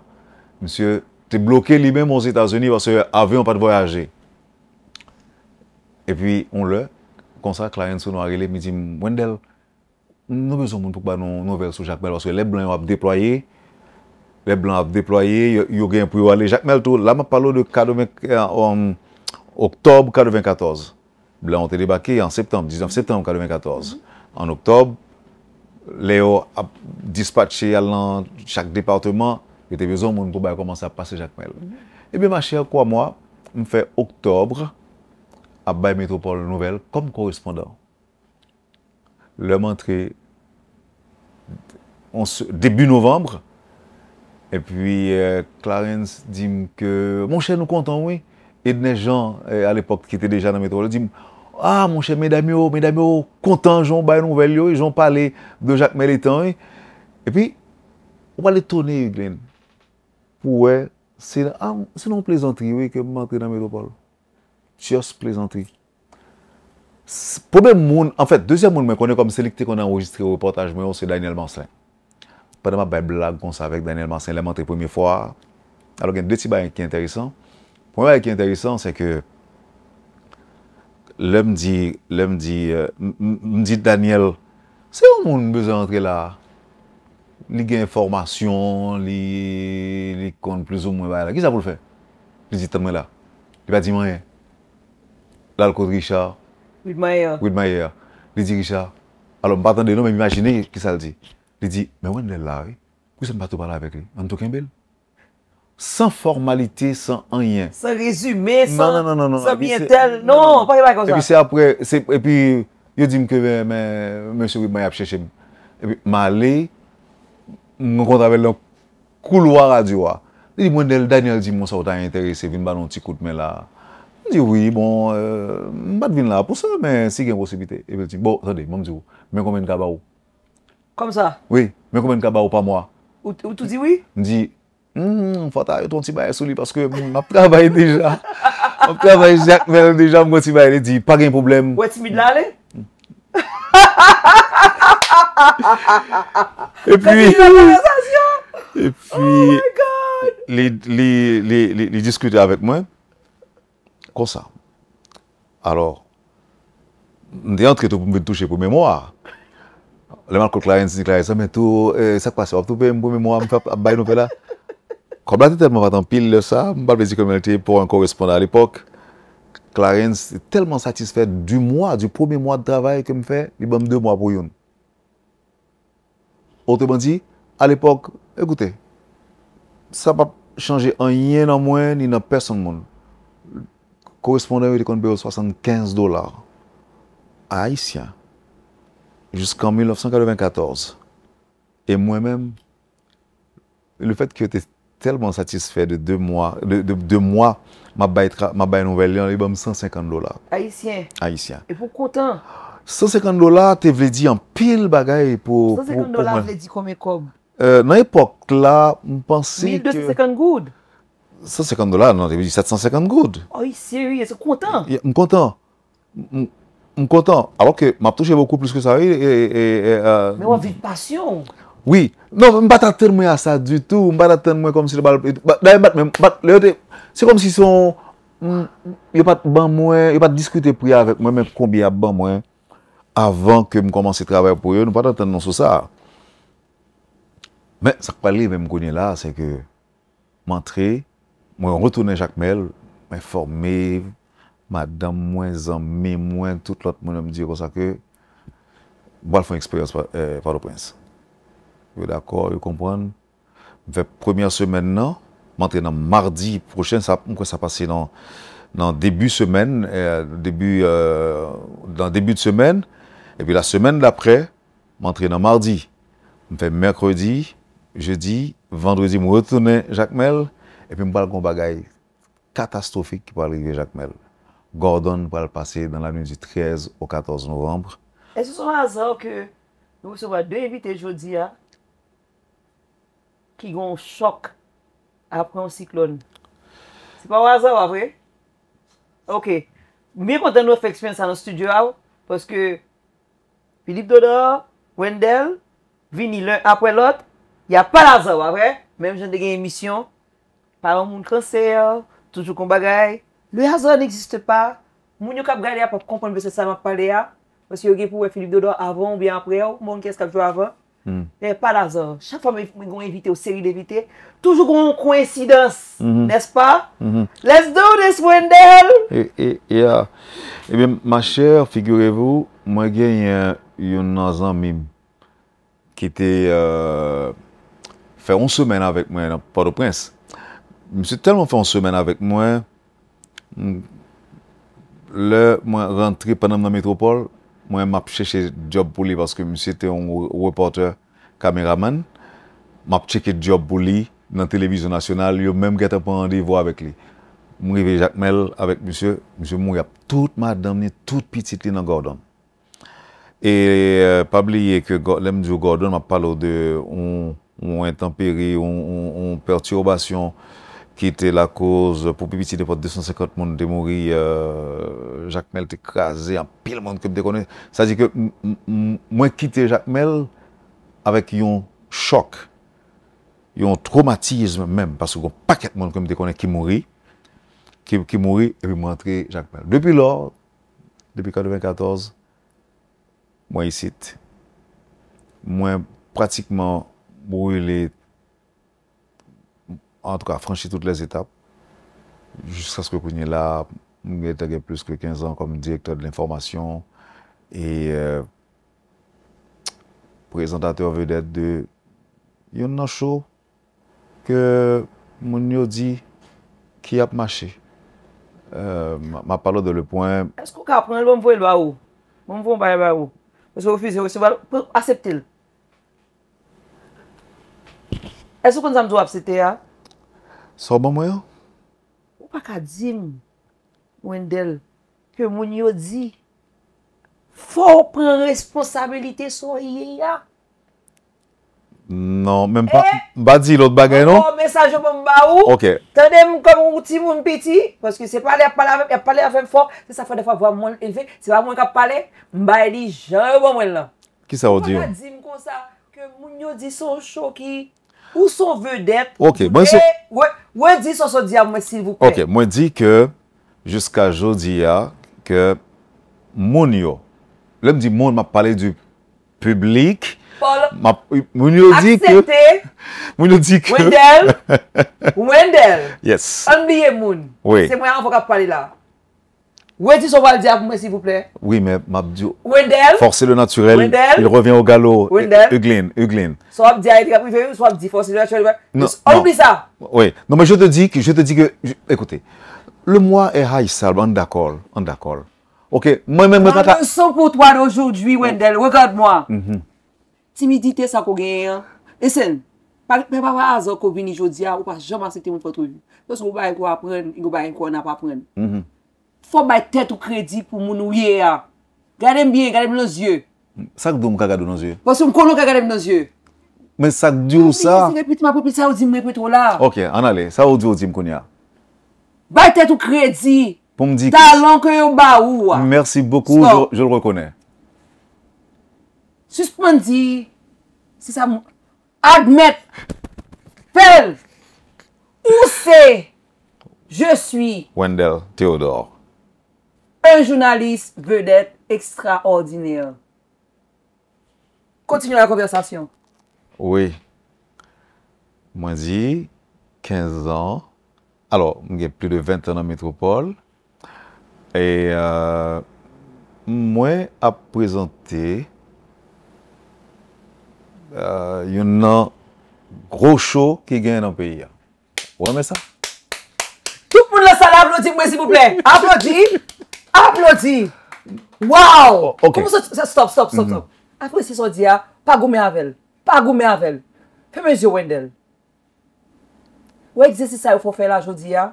msye, te bloke li men mons Etats-Unis, vase avyon pat voyaje. E pi, on le, konsa klayen sou nou a gele, mi di, Mwendel, nou bezon moun pou ba nou vel sou, jakemel, vase le blan yo ap deploye, le blan yo ap deploye, yo gen pou yo ale, jakemel tou, la ma palo de ka 2014, oktober 2014, Là, on était débarqué en septembre, 19 septembre 1994. En octobre, Léo a dispatché à chaque département. Il était besoin de commencer à passer Jacques Mel. Et eh bien, ma chère, quoi, moi, je fait octobre à Bay Métropole Nouvelle comme correspondant. Le montré début novembre. Et puis, euh, Clarence dit que, mon cher, nous comptons, oui. Et des gens, euh, à l'époque, qui étaient déjà dans métropole métropole. a ah, moun chè mè damyo, oh, mè damyo oh, kontan joun bay nou vel yo joun pale de Jacques Meliton e pi wale touni yu glen pou wè ah, se non plezantri wè ke mantri nan Meropol tios plezantri problem moun an fèt, deuxième moun mè konen kom selekte kon enregistre wè reportaj mè yon oh, se Daniel Manslin pandan mè bay blag kon sa vek Daniel Manslin lè mantri pwemi fwa alò gen de ti bayan ki enteresan pou mè bayan ki enteresan se ke Le mdi, le mdi, eh, mdi Daniel, se yon moun mbeze antre la, li gen formasyon, li kon plus ou mwen baye la, ki sa pou l fè? Li di tanmè la, li pa di mwenye, lal kou de Richard, Wittmeyer, li di Richard, alo mbatan de yon, men m'imagine ki sa l di. Li di, mwen lè l la, kou se mbato bala avek li? An tou ken bel? San formalite, san anyen. San rezume, san... Nan, nan, nan, nan. San bientel. Non, pa yon la kon sa. E pi se apre, e pi... Yo di m ke ve men... Men sou vi may ap chèche m. E pi ma le, m konta ve lè kouloa radywa. Di mwen del Daniel di, moun sa ou ta yon interese, vin banon ti koute men la. Di woui, bon, euh, m bat vin la pou sa, men si gen posibite. E pi di, bon, sade, m an di wou. Men kon men kaba ou. Koman sa? Oui, men kon men kaba ou, pa mwa. Ou tou di woui? Di... Fata yo ton si baye soli Paske ma travaye deja Mwa travaye jak men deja Mwen si baye li di pa gen problem Ou eti mid lale? E pi E pi Li diskute avek mwen Kosa Alors Nde yon tre tou mwen touche pou mèmoa Le man kouk la yon Si la yon sa ah, mè tou Sak eh, pa se wap toupe mwen pou mèmoa Mwen fap baye nou fè la Comme la tête fait en de ça, je vais dire pour un correspondant à l'époque. Clarence est tellement satisfaite du mois, du premier mois de travail que me fait, il deux mois pour une. Autrement dit, à l'époque, écoutez, ça n'a pas changé en rien en moi ni en personne. Le correspondant a compté 75 dollars à Haïtien jusqu'en 1994. Et moi-même, le fait que était Telman satisfe de 2 mwa, ma baye nouvel li an, i bom 150 dola. Aisyen? Aisyen. E pou kontan? 150 dola, te vle di an pil bagay pou... 150 dola vle di kome kome? Nan epok la, mpansi ki... 1250 goud? 150 dola nan, te vle di 750 goud. Oye, siye, yon se kontan? M kontan. M kontan. Alo ke map touche voko plis euh, ke sa yon e... Me wav yon pasyon. Oui, nan mwen pataten mwen a sa du tout, mwen pataten mwen kom si le baloprense, daye mwen paten mwen, pat, le ote, se kom si son, yon pat ban mwen, yon pat diskute pou yon avèk mwen, mwen konbi a ban mwen, avan ke mwen komanse trabè pou yon, mwen pataten mwen sou sa. Mwen sak pali ve mwen kounye la, se ke, mwen tre, mwen routounen jak mel, mwen formé, mwen adam mwen, zan mwen mwen, tout lot mwen mwen mwen di kon sa ke, bal fwen eksperyans paro eh, prensa. Yo d'akor, yo kompran. Mwen fè premier semen nan, mwen fè nan mardi prochen, mwen kwen sa pase nan nan debu semen, euh, euh, nan debu de semen, epi la semen d'apre, mwen fè nan mardi, mwen fè merkredi, je di, vendredi mwen retounen Jacques Mel, epi mwen balgon bagay, katastrofik pou alrive Jacques Mel. Gordon pou al pase nan la nini di 13 ou 14 novembre. E se son azan ke mwen fè dè evite jodi ya, ki yon chok apre yon siklon. Se pa wazaw avre? Ok, mwen konten nou fè ekspens an an studio av, poske Filip Dodo, Wendel, vini l'un apre l'ot, ya pa wazaw avre, menm jen de gen yon emisyon, paran moun kansè, toujou kon bagay, le wazaw n'existe pa, moun yon kap gade a, pop kompon vese sa ma pale a, posye yon gen pou we Filip Dodo avon ou bien apre av, moun kes kap to avan, Mm. E eh, pa la zan. Chak fwa mwen gwen evite ou seri devite. Toujou gwen kwen sidos. Nes pa? Let's do this Wendell! E, e, e, ah. e, eh e, e. E ben, ma chèr, figurez vous, mwen gen yon nazan mim. Ki te, euh, e, fè on soumen avèk mwen nan Port-au-Prince. Mwen sè telman fè on soumen avèk mwen le mwen rentri panam nan metropol. Mwen ap chèche Job Boulie paske msè tè yon reporter kameraman. Mwen ap chèche Job Boulie nan televizyon nasyonal, yon mèm gète ap randevwa avèk li. Mwen li vè Jacques Mel avèk msè, msè moun ap tout ma damne, tout pitit li nan Gordon. E euh, pabliye ke lem diou Gordon, mwen ap palo de yon intemperi, yon perturbasyon. ki te la kouse pou pipiti de pot 250 moun de mouri, euh, Jacques Mel te krasi an pil moun koum de konen. Sa di ke mwen kite Jacques Mel avek yon chok, yon traumatisme men, pasou yon paket moun koum de konen ki mouri, ki mouri epi mwantre Jacques Mel. Depi lor, depi kwa 2014, mwen yisite. Mwen pratikman mwen mwou li te En tout kwa, franshi tout les etap. Jiska sko kwenye la, mwen gen te gen plus ke 15 an kom direktor de l'informasyon e euh, prezantatè ou vedèd de yon nan chou ke moun yo di ki ap mache. Euh, ma palo de le poen. Esko ka apren, lwen mwen vwe lwa ou. Mwen mwen vwe mwen vwe lwa ou. Mwen se oufize ou se wale, mwen asepte l. Esko kon zan mdou ap sete ya, Sa ou ban mwen yo? Ou pa ka di mwen del ke moun yo di, fò ou pren responsabilite sou ye ya? Non, men pa, eh? mba di lòt bagay non? Mwen oh, kon oh, mensaj yo mwen ba ou, tande mwen kon moun uti mwen peti, fòske se pale, pale, pale avèm fò, se sa fò de fò vwa mwen, se vwa mwen ka pale, mba li jan ou ban mwen la. Ki sa ou di yo? Ou pa ka di mwen kon sa, ke moun yo di sou choki, Ou son vèdèp? Ok, mwen se... Mwen di sa so diya mwen si vupè. Ok, mwen di ke jiska jodi ya ke moun yo. Lèm di moun ma pale du publik. Paul, akseptè. Mwen yo di ke... Wendel, wendel. Yes. An liye moun. Oui. Se mwen an vok ap pale la. Ouè di sou ap di ap mè s'il vous plè? Oui, mè, m'ap di... Wendel? Force le naturel, il revient au galop. Wendel? Uglin, uglin. Sou ap di ap mè, sou ap di force le naturel, ouè... Non, Oubli sa! Non. Oui, non mè, je te di ki, je te di ki... Ekouté, le mwa e hay salbe, an d'akol, an d'akol. Ok, mwen mè mwen ta... An, an son pou twa dojoujou, Wendel, wèkote mwa. Timidite sa kou gen, an. Esen, mè pa pa azo kou vini joudia, ou pa jam asite moun fòtoujou. To sou mwen m Fòm bay tèt ou kredi pou moun ouye a. Gade m bien, gade m nan zye. Sak do m kagade m nan zye? Pòsè m konon kagade m nan zye. Mè sak di ou sa? Mè sa ou di m mè pe to la. Ok, an ale. Sa ou di ou di m kon ya. Bay tèt ou kredi. Pòm di kè. Talan kè yon ba ou a. Mèrsi bòkou, jè l rekonè. Suspondi. Se sa mou. Admet. Pèl. Ou se. Je suis. Wendel Theodore. Un jounalist vedet ekstraordinèr. Kontinu la konversasyon. Oui. Mwen di, 15 ans. Alors, mwen gen pli de 20 ans nan metropole. Et mwen ap prezante yon nan gros show ki gen nan peyi. Ou an mè sa? Tout moun la salab louti mwen si pouple. Apo di, mwen. Aplodi! Wow! Stop, stop, stop. Mhm. Apre si sa diya, pa gome avel. Pa gome avel. Femezi yo wendel. Ou ek zese sa yo fò fè la jodi ya?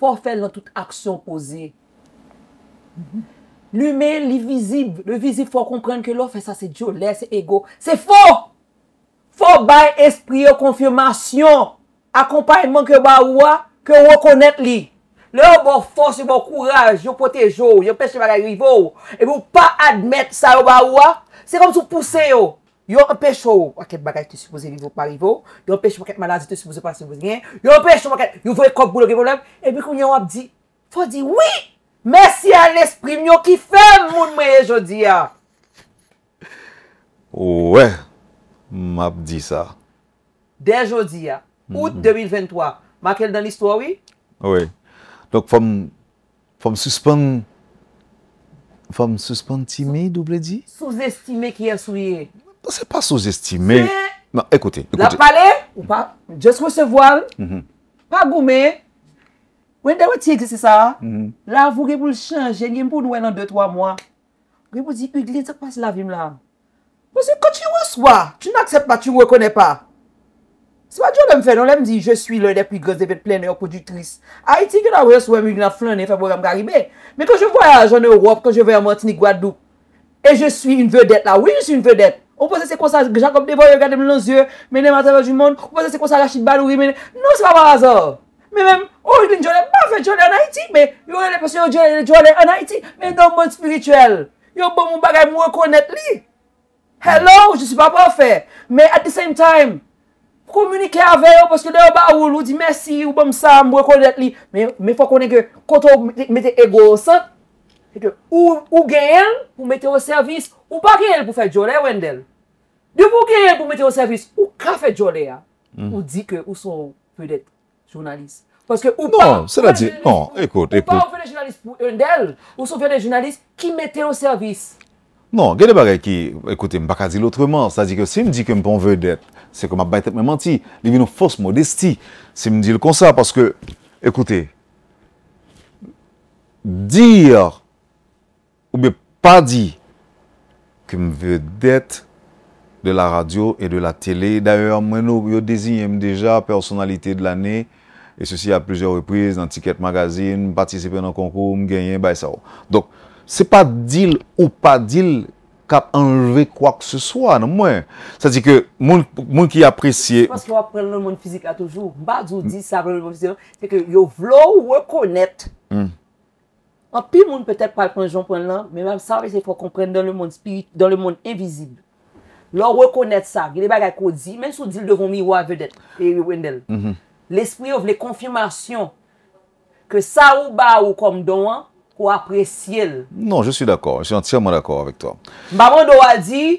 Fò mhm. fè lantout aksyon pose. Mhm. L'humè, l'ivizib, l'ivizib fò komprende ke lò fè sa se diyo lè, se ego. Se fò! Fò bay espri yo konfirmasyon. A kompanyman ke ba wwa, ke wò konnet li. Lè yon bon fòs, yon bon kouraj, yon pote jò, yon peche bagay yon ivo. E moun pa admèt sa yon ba ouwa. Se kom sou pousse yon. Yon peche ou. Wakèp bagay te suppose yon ivo pa ivo. Yon peche wakèp malazi te suppose pa suppose gen. Yon peche wakèp yon vwe kòk boulog yon vlef. E mikou yon wap di. Fò di wii. Mèsi an l'esprim yon ki fè moun mwenye jodi ya. Ouè. M ap di sa. Den jodi ya. Oùt 2023. M akel dan l'histoire wii? Ouè. Lòk fòm, fòm süspan, fòm süspan timi double di? Sousestime ki yè souye. Non, se pa sousestime. Se... Nan, ekote, ekote. La pale, ou pa, jòs wè se voan, pa goume, wè dè wè tiè di se sa, la vò gè pou l'chè, jè nye mpou nouè nan 2-3 mwa, gè pou zipi glè, zèk pas la vim la. Mwen se koti wè swa, tu n'aksep pa, tu wè kone pa. Se pa joun lèm fè, non, lèm zi, je suis lèm depi gòz de bet plè nè yon produtris. A iti gen a wè s wèm yon flan e fèm wè yon garibè. Mè kon jè voyaj an Europe, kon jè voyaj an Montigny-Gouadou. E je suis yon vedète la, wè yon suis yon vedète. Ou posè se konsan jankop devoye, yon gade mè nan zye, mè nèm atavè joun moun, ou posè se konsan la chit badou, mè nèm, nou se pa pa razò. Mè mèm, ou yon joun lèm pa fè, joun lèm an iti, mè, yon lèm lè Komunike ave yo, poske de yo ba oul, ou di mersi, ou bamsa, mwe kolet li. Men fwa konen ke koto mwete ego sa, e ou gen el pou mwete yo servis, ou pa gen el pou fè jore ou endel. Yo pou gen el pou mwete yo servis, ou ka fè jore ya, hmm. ou di ke ou son pwede jounalist. Non, se la di, non, ekot, ekot. Ou pa non, ou pwede non, jounalist pou endel, ou son pwede jounalist ki mwete yo servis. Non, gen de bagay ki, ekoute, m baka zil otreman, sa di ke si m di ke m pon vedet, se ke m a baytet me manti, li mi nou fos modesti, se m di l kon sa, paske, ekoute, dir, ou me pa di, ke m vedet, de la radyo, e de la tele, d'ayor, mwen nou, yo dezinyem deja, personalite de l'anè, e sosi a pleje reprise, nantiket magazin, patisipe nan konkou, m genyen, bay sa ou. Donk, Se pa dil ou pa dil kap enleve kwa kse swa nan mwen. Sa di ke moun ki apresye. Se pa swa pren loun moun fizika toujou. Mba djou di sa vloun moun fizika. Se ke yo vlou wakonet. An pi moun petet pal penjoun pren loun. Men mwen sa wese fwa kompren dan loun moun invisib. Loun wakonet sa. Gile bagay kodi. Men sou dil devon mi wavet et. E wendel. L'espri ou vle konfirmasyon ke sa ou ba ou kom donwa Non, je suis d'accord. Je suis entièrement d'accord avec toi. Maman doit dire,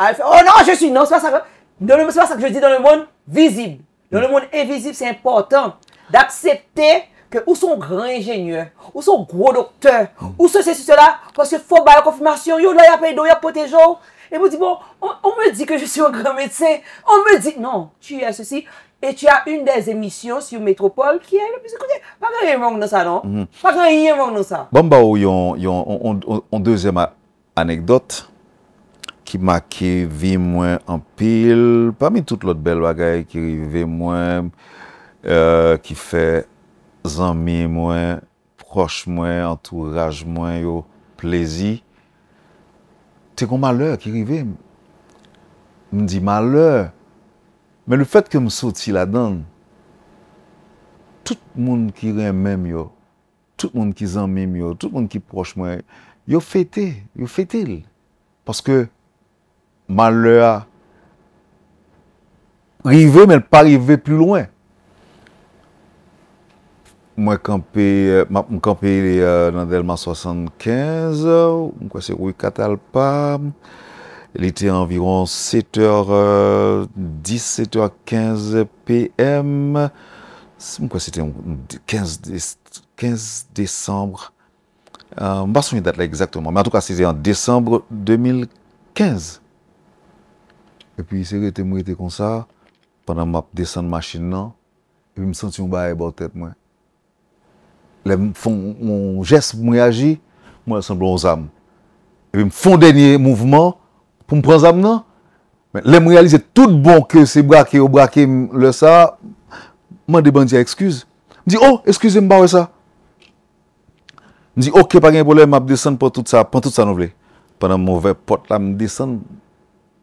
oh non, je suis, non, c'est pas ça que, dans le, je dis dans le monde visible. Dans le monde invisible, c'est important d'accepter que ou son grand ingénieur, ou son gros docteur, où ou ceci, cela, parce que faut la confirmation, yo, il y a il y a Et vous dites, bon, on, me dit que je suis un grand médecin, on me dit, non, tu es ceci, et y non? mhm. bon, a euh, un des emisyon si ou metropol ki el. E kou di, pa kran yon mank nan sa, nan? Pa kran yon mank nan sa. Bon ba ou yon, yon, yon, yon, yon, yon, yon, yon dezem anekdot, ki ma ke vi mwen empil, pa mi tout lot bel wagay ki ri vi mwen, ki fe zanmi mwen, proch mwen, entourage mwen, yo, plezi, te kon malheur ki ri vi mwen. M di malheur, Men le fèt ke m soti ladan, tout moun ki ren mèm yo, tout moun ki zan mèm yo, tout moun ki proch mwen, yo fètè, yo fètèl. Paske, malè a rive men parive plus loun. Mwen kampe, euh, mwen kampe euh, nan delman 75, mwen kwa se rou katal pa, mwen kwa se rou katal pa, Il était environ 7h10, 7h15 p.m. c'était 15, 15 décembre Je ne sais pas date exactement, mais en tout cas, c'était en décembre 2015. Et puis, c'est que comme ça, pendant ma descente machine, non, et puis, je me sentais un bail dans la tête. Moi. Les, mon geste, mon réagir, moi, aux âmes. Et puis, je fais un dernier mouvement. pou m prans ap nan, men lè m realize tout bon ke se brake, ou brake le sa, m an de bandi a ekskuse, m di, oh, ekskuse m bawe sa, m di, oh, ke pa gen pou lè, m ap desen pou tout sa, pou tout sa nouble, pwè nan m ouve pot la m desen,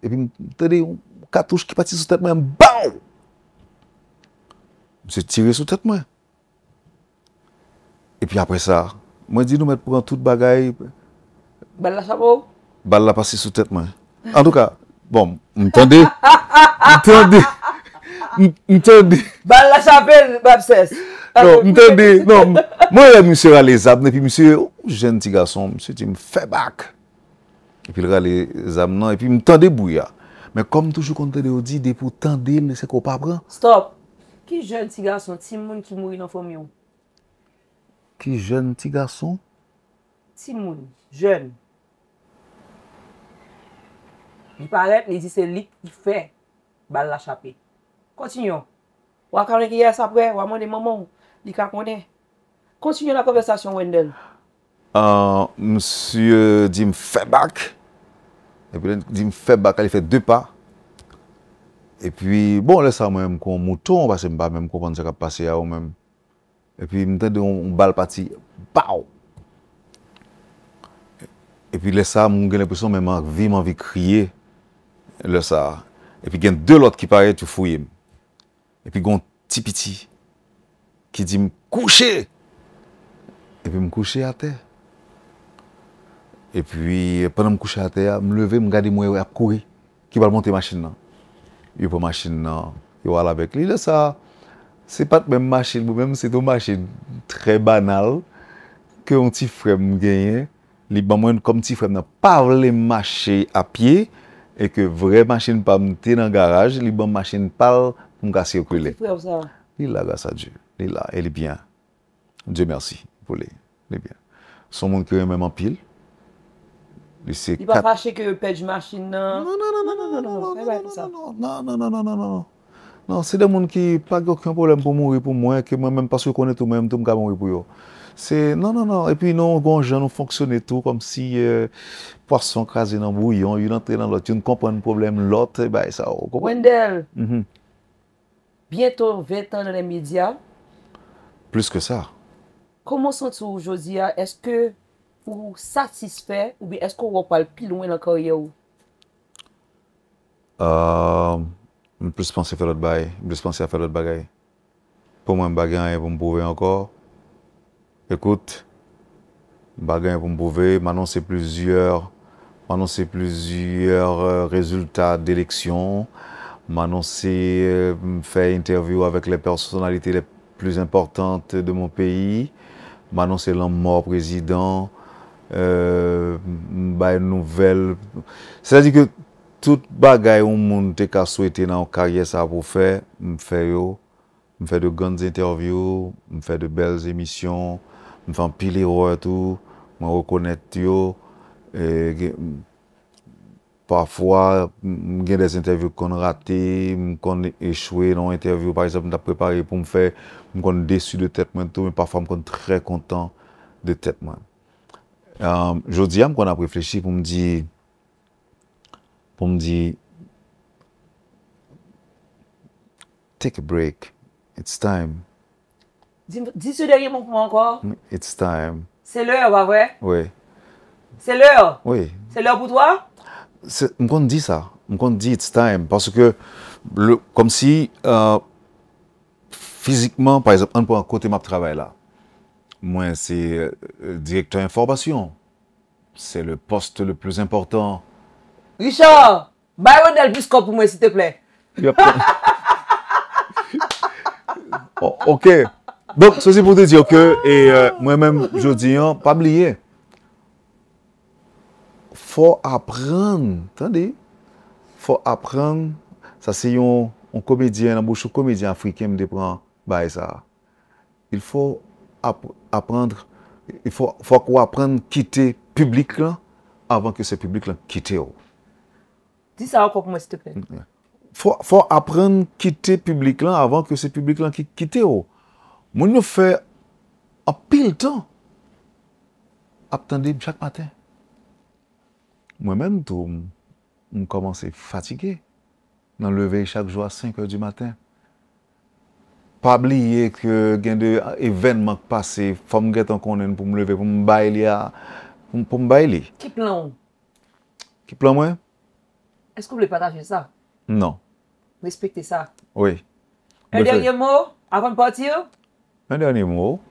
epi m tede, m katouche ki pati sou tèt mwen, m bawe, m se tire sou tèt mwen, epi apre sa, m wè di nou met pou gen tout bagay, bal la sa pou, bal la pati sou tèt mwen, An tou ka, bon, mtande, mtande, mtande Bal la chabel, bab ses Non, mtande, non, mwen yon msye rale zabne, pi msye, ou jen ti gason, msye ti mfe bak E pi rale zabne nan, e pi mtande bouya Men kom toujou konten de ou di, de pou tande, mne se ko pa bran Stop, ki jen ti gason, ti moun ki mwou yon fwom yon Ki jen ti gason? Ti moun, jen Di paret, ne zise lik, di fe, bal l'achapè. Kontinyon. Wakan rekiyes apre, waman de maman ou, di kakonde. Kontinyon la konversasyon wenden. Ah, m sè di m fè bak. E pwè di m fè bak, alè fè dè pa. E pwè bon, lè sa mwen m kon mouton, wase m ba mè m kon panjè ka pase ya ou mèm. E pwè m tè di m bal pati, pa ou. E pwè lè sa moun gen lè pwè son mè man vi, man vi kriye. Le sa, e pi gen de lot ki pare tou fuyem. E pi gon tipiti, ki di m kouche. E pi m kouche a te. E pi, panan m kouche a te, m leve, m gade mwewe ap kouye. Ki wale monte masin nan. Yo pou masin nan, yo wale avek li. Le sa, se pat men masin mou menm, se tou masin. Tre banal, ke yon ti frem genye. Li bamwen kom ti frem nan, pa wale masin a piey. e ki vreye masihn pa m Bourrlaughs Se nan nan nan, epi nan ou gwa bon, jan nou fonksyonne tou kom si e, poason kaze nan bou yon, yon antre nan lot, yon konpwen problem lot, e bay sa ou. Wendel, mhm. bientor 20 an nan remidya. Plus ke sa. Koman sante ou jodia, eske ou satisfè ou bi eske ou wopal pilouen anka ou yon? M plis panse fè lot bay, plis panse fè lot bagay. Po m bagay, pou m pouve anka. Ekout, bagay pou m pouve, manonsè plusieurs rezultat euh, d'eleksyon, manonsè m euh, fè intervyou avèk lè personalité lè plus importante dè moun peyi, manonsè lè mòr prezident, m bay nouvel... Sè la euh, di ke tout bagay ou moun te ka souwete nan karyè sa pou fè, m fè yo, m fè de gans intervyou, m fè de bels emisyon... Mwen fèm pi lèroè tou, mwen rekonèt tou. E, Parfò, mwen gen des intervjou kon rate, mwen kon echouè nan intervjou. Par exemple, mwen ap preparè pou mwen fè, mwen kon dessu de tèp mwen tou. Parfò, mwen kon trè kontan de tèp mwen. Jodiè, mwen kon ap reflechè pou mwen di, pou mwen di, take a break, it's time. Dis, ce dernier mot pour moi encore. It's time. C'est l'heure, va vrai? Oui. C'est l'heure? Oui. C'est l'heure pour toi? Je compte ça. Je compte it's time. Parce que, le, comme si, euh, physiquement, par exemple, un point côté ma travail là. Moi, c'est euh, directeur information. C'est le poste le plus important. Richard, Byron Del pour moi, s'il te plaît. Oh, ok. Bon, sosi pou te diyo ke, e euh, mwen menm jodi yon, pabliye, fò apren, tande, fò apren, sa se yon komedyen, anbo chou komedyen afriken mde pran, baye sa, il fò apren, fò apren kite publik lan, avan ke se publik lan kite ou. Di sa akwa pou mwen si te plen. Fò apren kite publik lan, avan ke se publik lan kite ou. Mwen nou fè apil tan, ap tendib chak maten. Mwen men tou mwen komanse fatike nan leve chak jou a 5 ou di maten. Pabli ye ke gen de evenman k pase, fòm gèt an konen pou m leve pou m bay li a, pou m bay li. Ki plan mwen? Ki plan mwen? Eskou blè pataje sa? Non. Respekti sa? Oui. E derye mò, apan pati yo? Un dernier mot,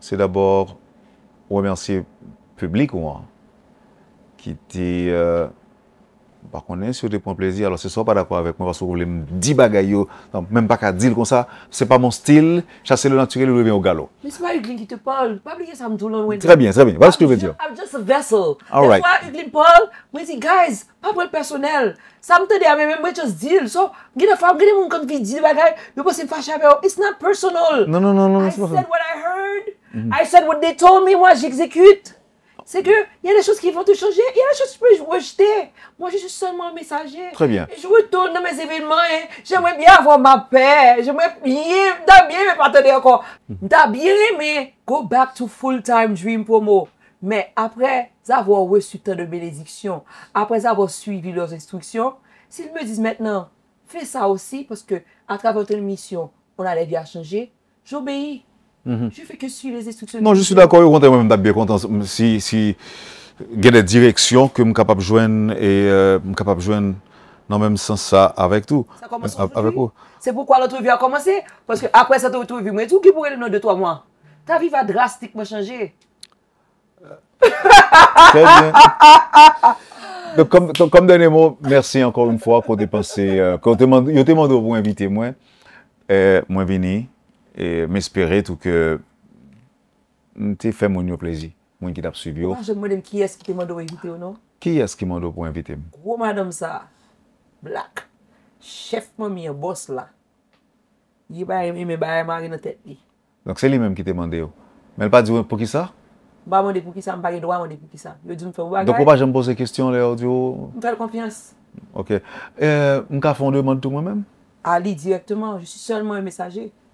c'est d'abord remercier le public qui était euh, Ba konen, se ou te pon plezi, alo se sou pa d'akwa avèk, mwen va sou roule mdi bagay yo, mwen baka dil kon sa, se pa moun stil, chase lè lan tukè, lè lè vè yon galo. Mwen se pa yon glin ki te pal, pabli yon sa mtou lon wè di. Trè bie, trè bie, wè lè s'ki yon vè ah, di yo. I'm just a vessel. Alright. Mwen se pa yon glin pal, mwen si, guys, pabli personel, sa mtou di a mwen mwen mwen chos dil, so, gine fap, gine mwen kon fi dil bagay, lè mwen se mfa chave yo, it's not personal. Non, non, non, non, non, non C'est il y a des choses qui vont te changer, il y a des choses que tu peux rejeter. Moi, je suis seulement un messager. Très bien. Je retourne dans mes événements et j'aimerais bien avoir ma paix. J'aimerais bien, mhm. t'as bien, mais pas encore. T'as bien Go back to full-time dream promo. Mais après avoir reçu tant de bénédictions, après avoir suivi leurs instructions, s'ils me disent maintenant, fais ça aussi parce que à travers ton mission, on a les vies à changer, j'obéis. Mhm. Je fè kè su les instruksyon. Non, je sou d'akore ou kontè mwen mda biè kontè. Si genè direksyon, kè m kapap jwen nan mèm sens sa avèk tou. Se poukwa l'otrevi a komansè? A kwen sa te otrevi mwen? Ta vi va drastik mwen chanje. Très bien. Kom dene mò, mersi ankon mwen fwa kote pansè. Yo te mando mwen viti mwen. Euh, mwen vini. E mespere tou ke mte fè moun yo plezi. Mwen ki dap subi yo. Mwen jèk mwen dem ki esk ki te mando pou evite yo nou? Ki esk ki mando pou evite yo? Wou mwen dem sa. Blak. Chef mwen miye boss la. Yi baye mwen, yi baye mwen agen an tèt li. Donk se li menm ki te mande yo. Men pa diyo pou ki sa? Ba mwen de pou ki sa. Mpa ge dwa mwen de pou ki sa. Yo diyo mwen fè wakay. Donk wou pa jèm pose kestyon le yo diyo? Mwen fèl konfians. Ok. E, mwen ka fonde mwen tou mwen men? Ali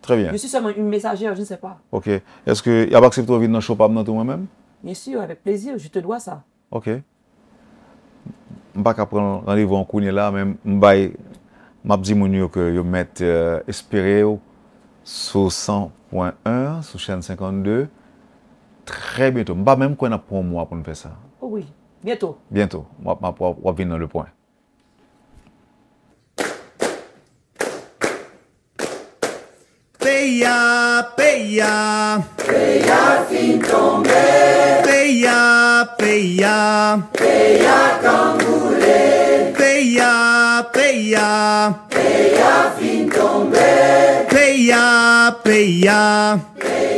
Très bien. Je suis seulement une messagère, je ne sais pas. OK. Est-ce qu'il y a pas accepté de venir dans le show dans moi-même? Bien sûr, avec plaisir, je te dois ça. OK. Je ne vais pas prendre rendez-vous en coune là, mais je vais dire que je mettre euh, espérer sur 100.1, sur chaîne 52. Très bientôt. Je ne vais même qu'on a pour moi pour nous faire ça. Oh oui, bientôt. Bientôt. Je vais venir dans le point. Peia, peia. Peia fin tombe. Peia, peia. Peia camule. Peia, peia. Peia fin tombe. Peia, peia. peia.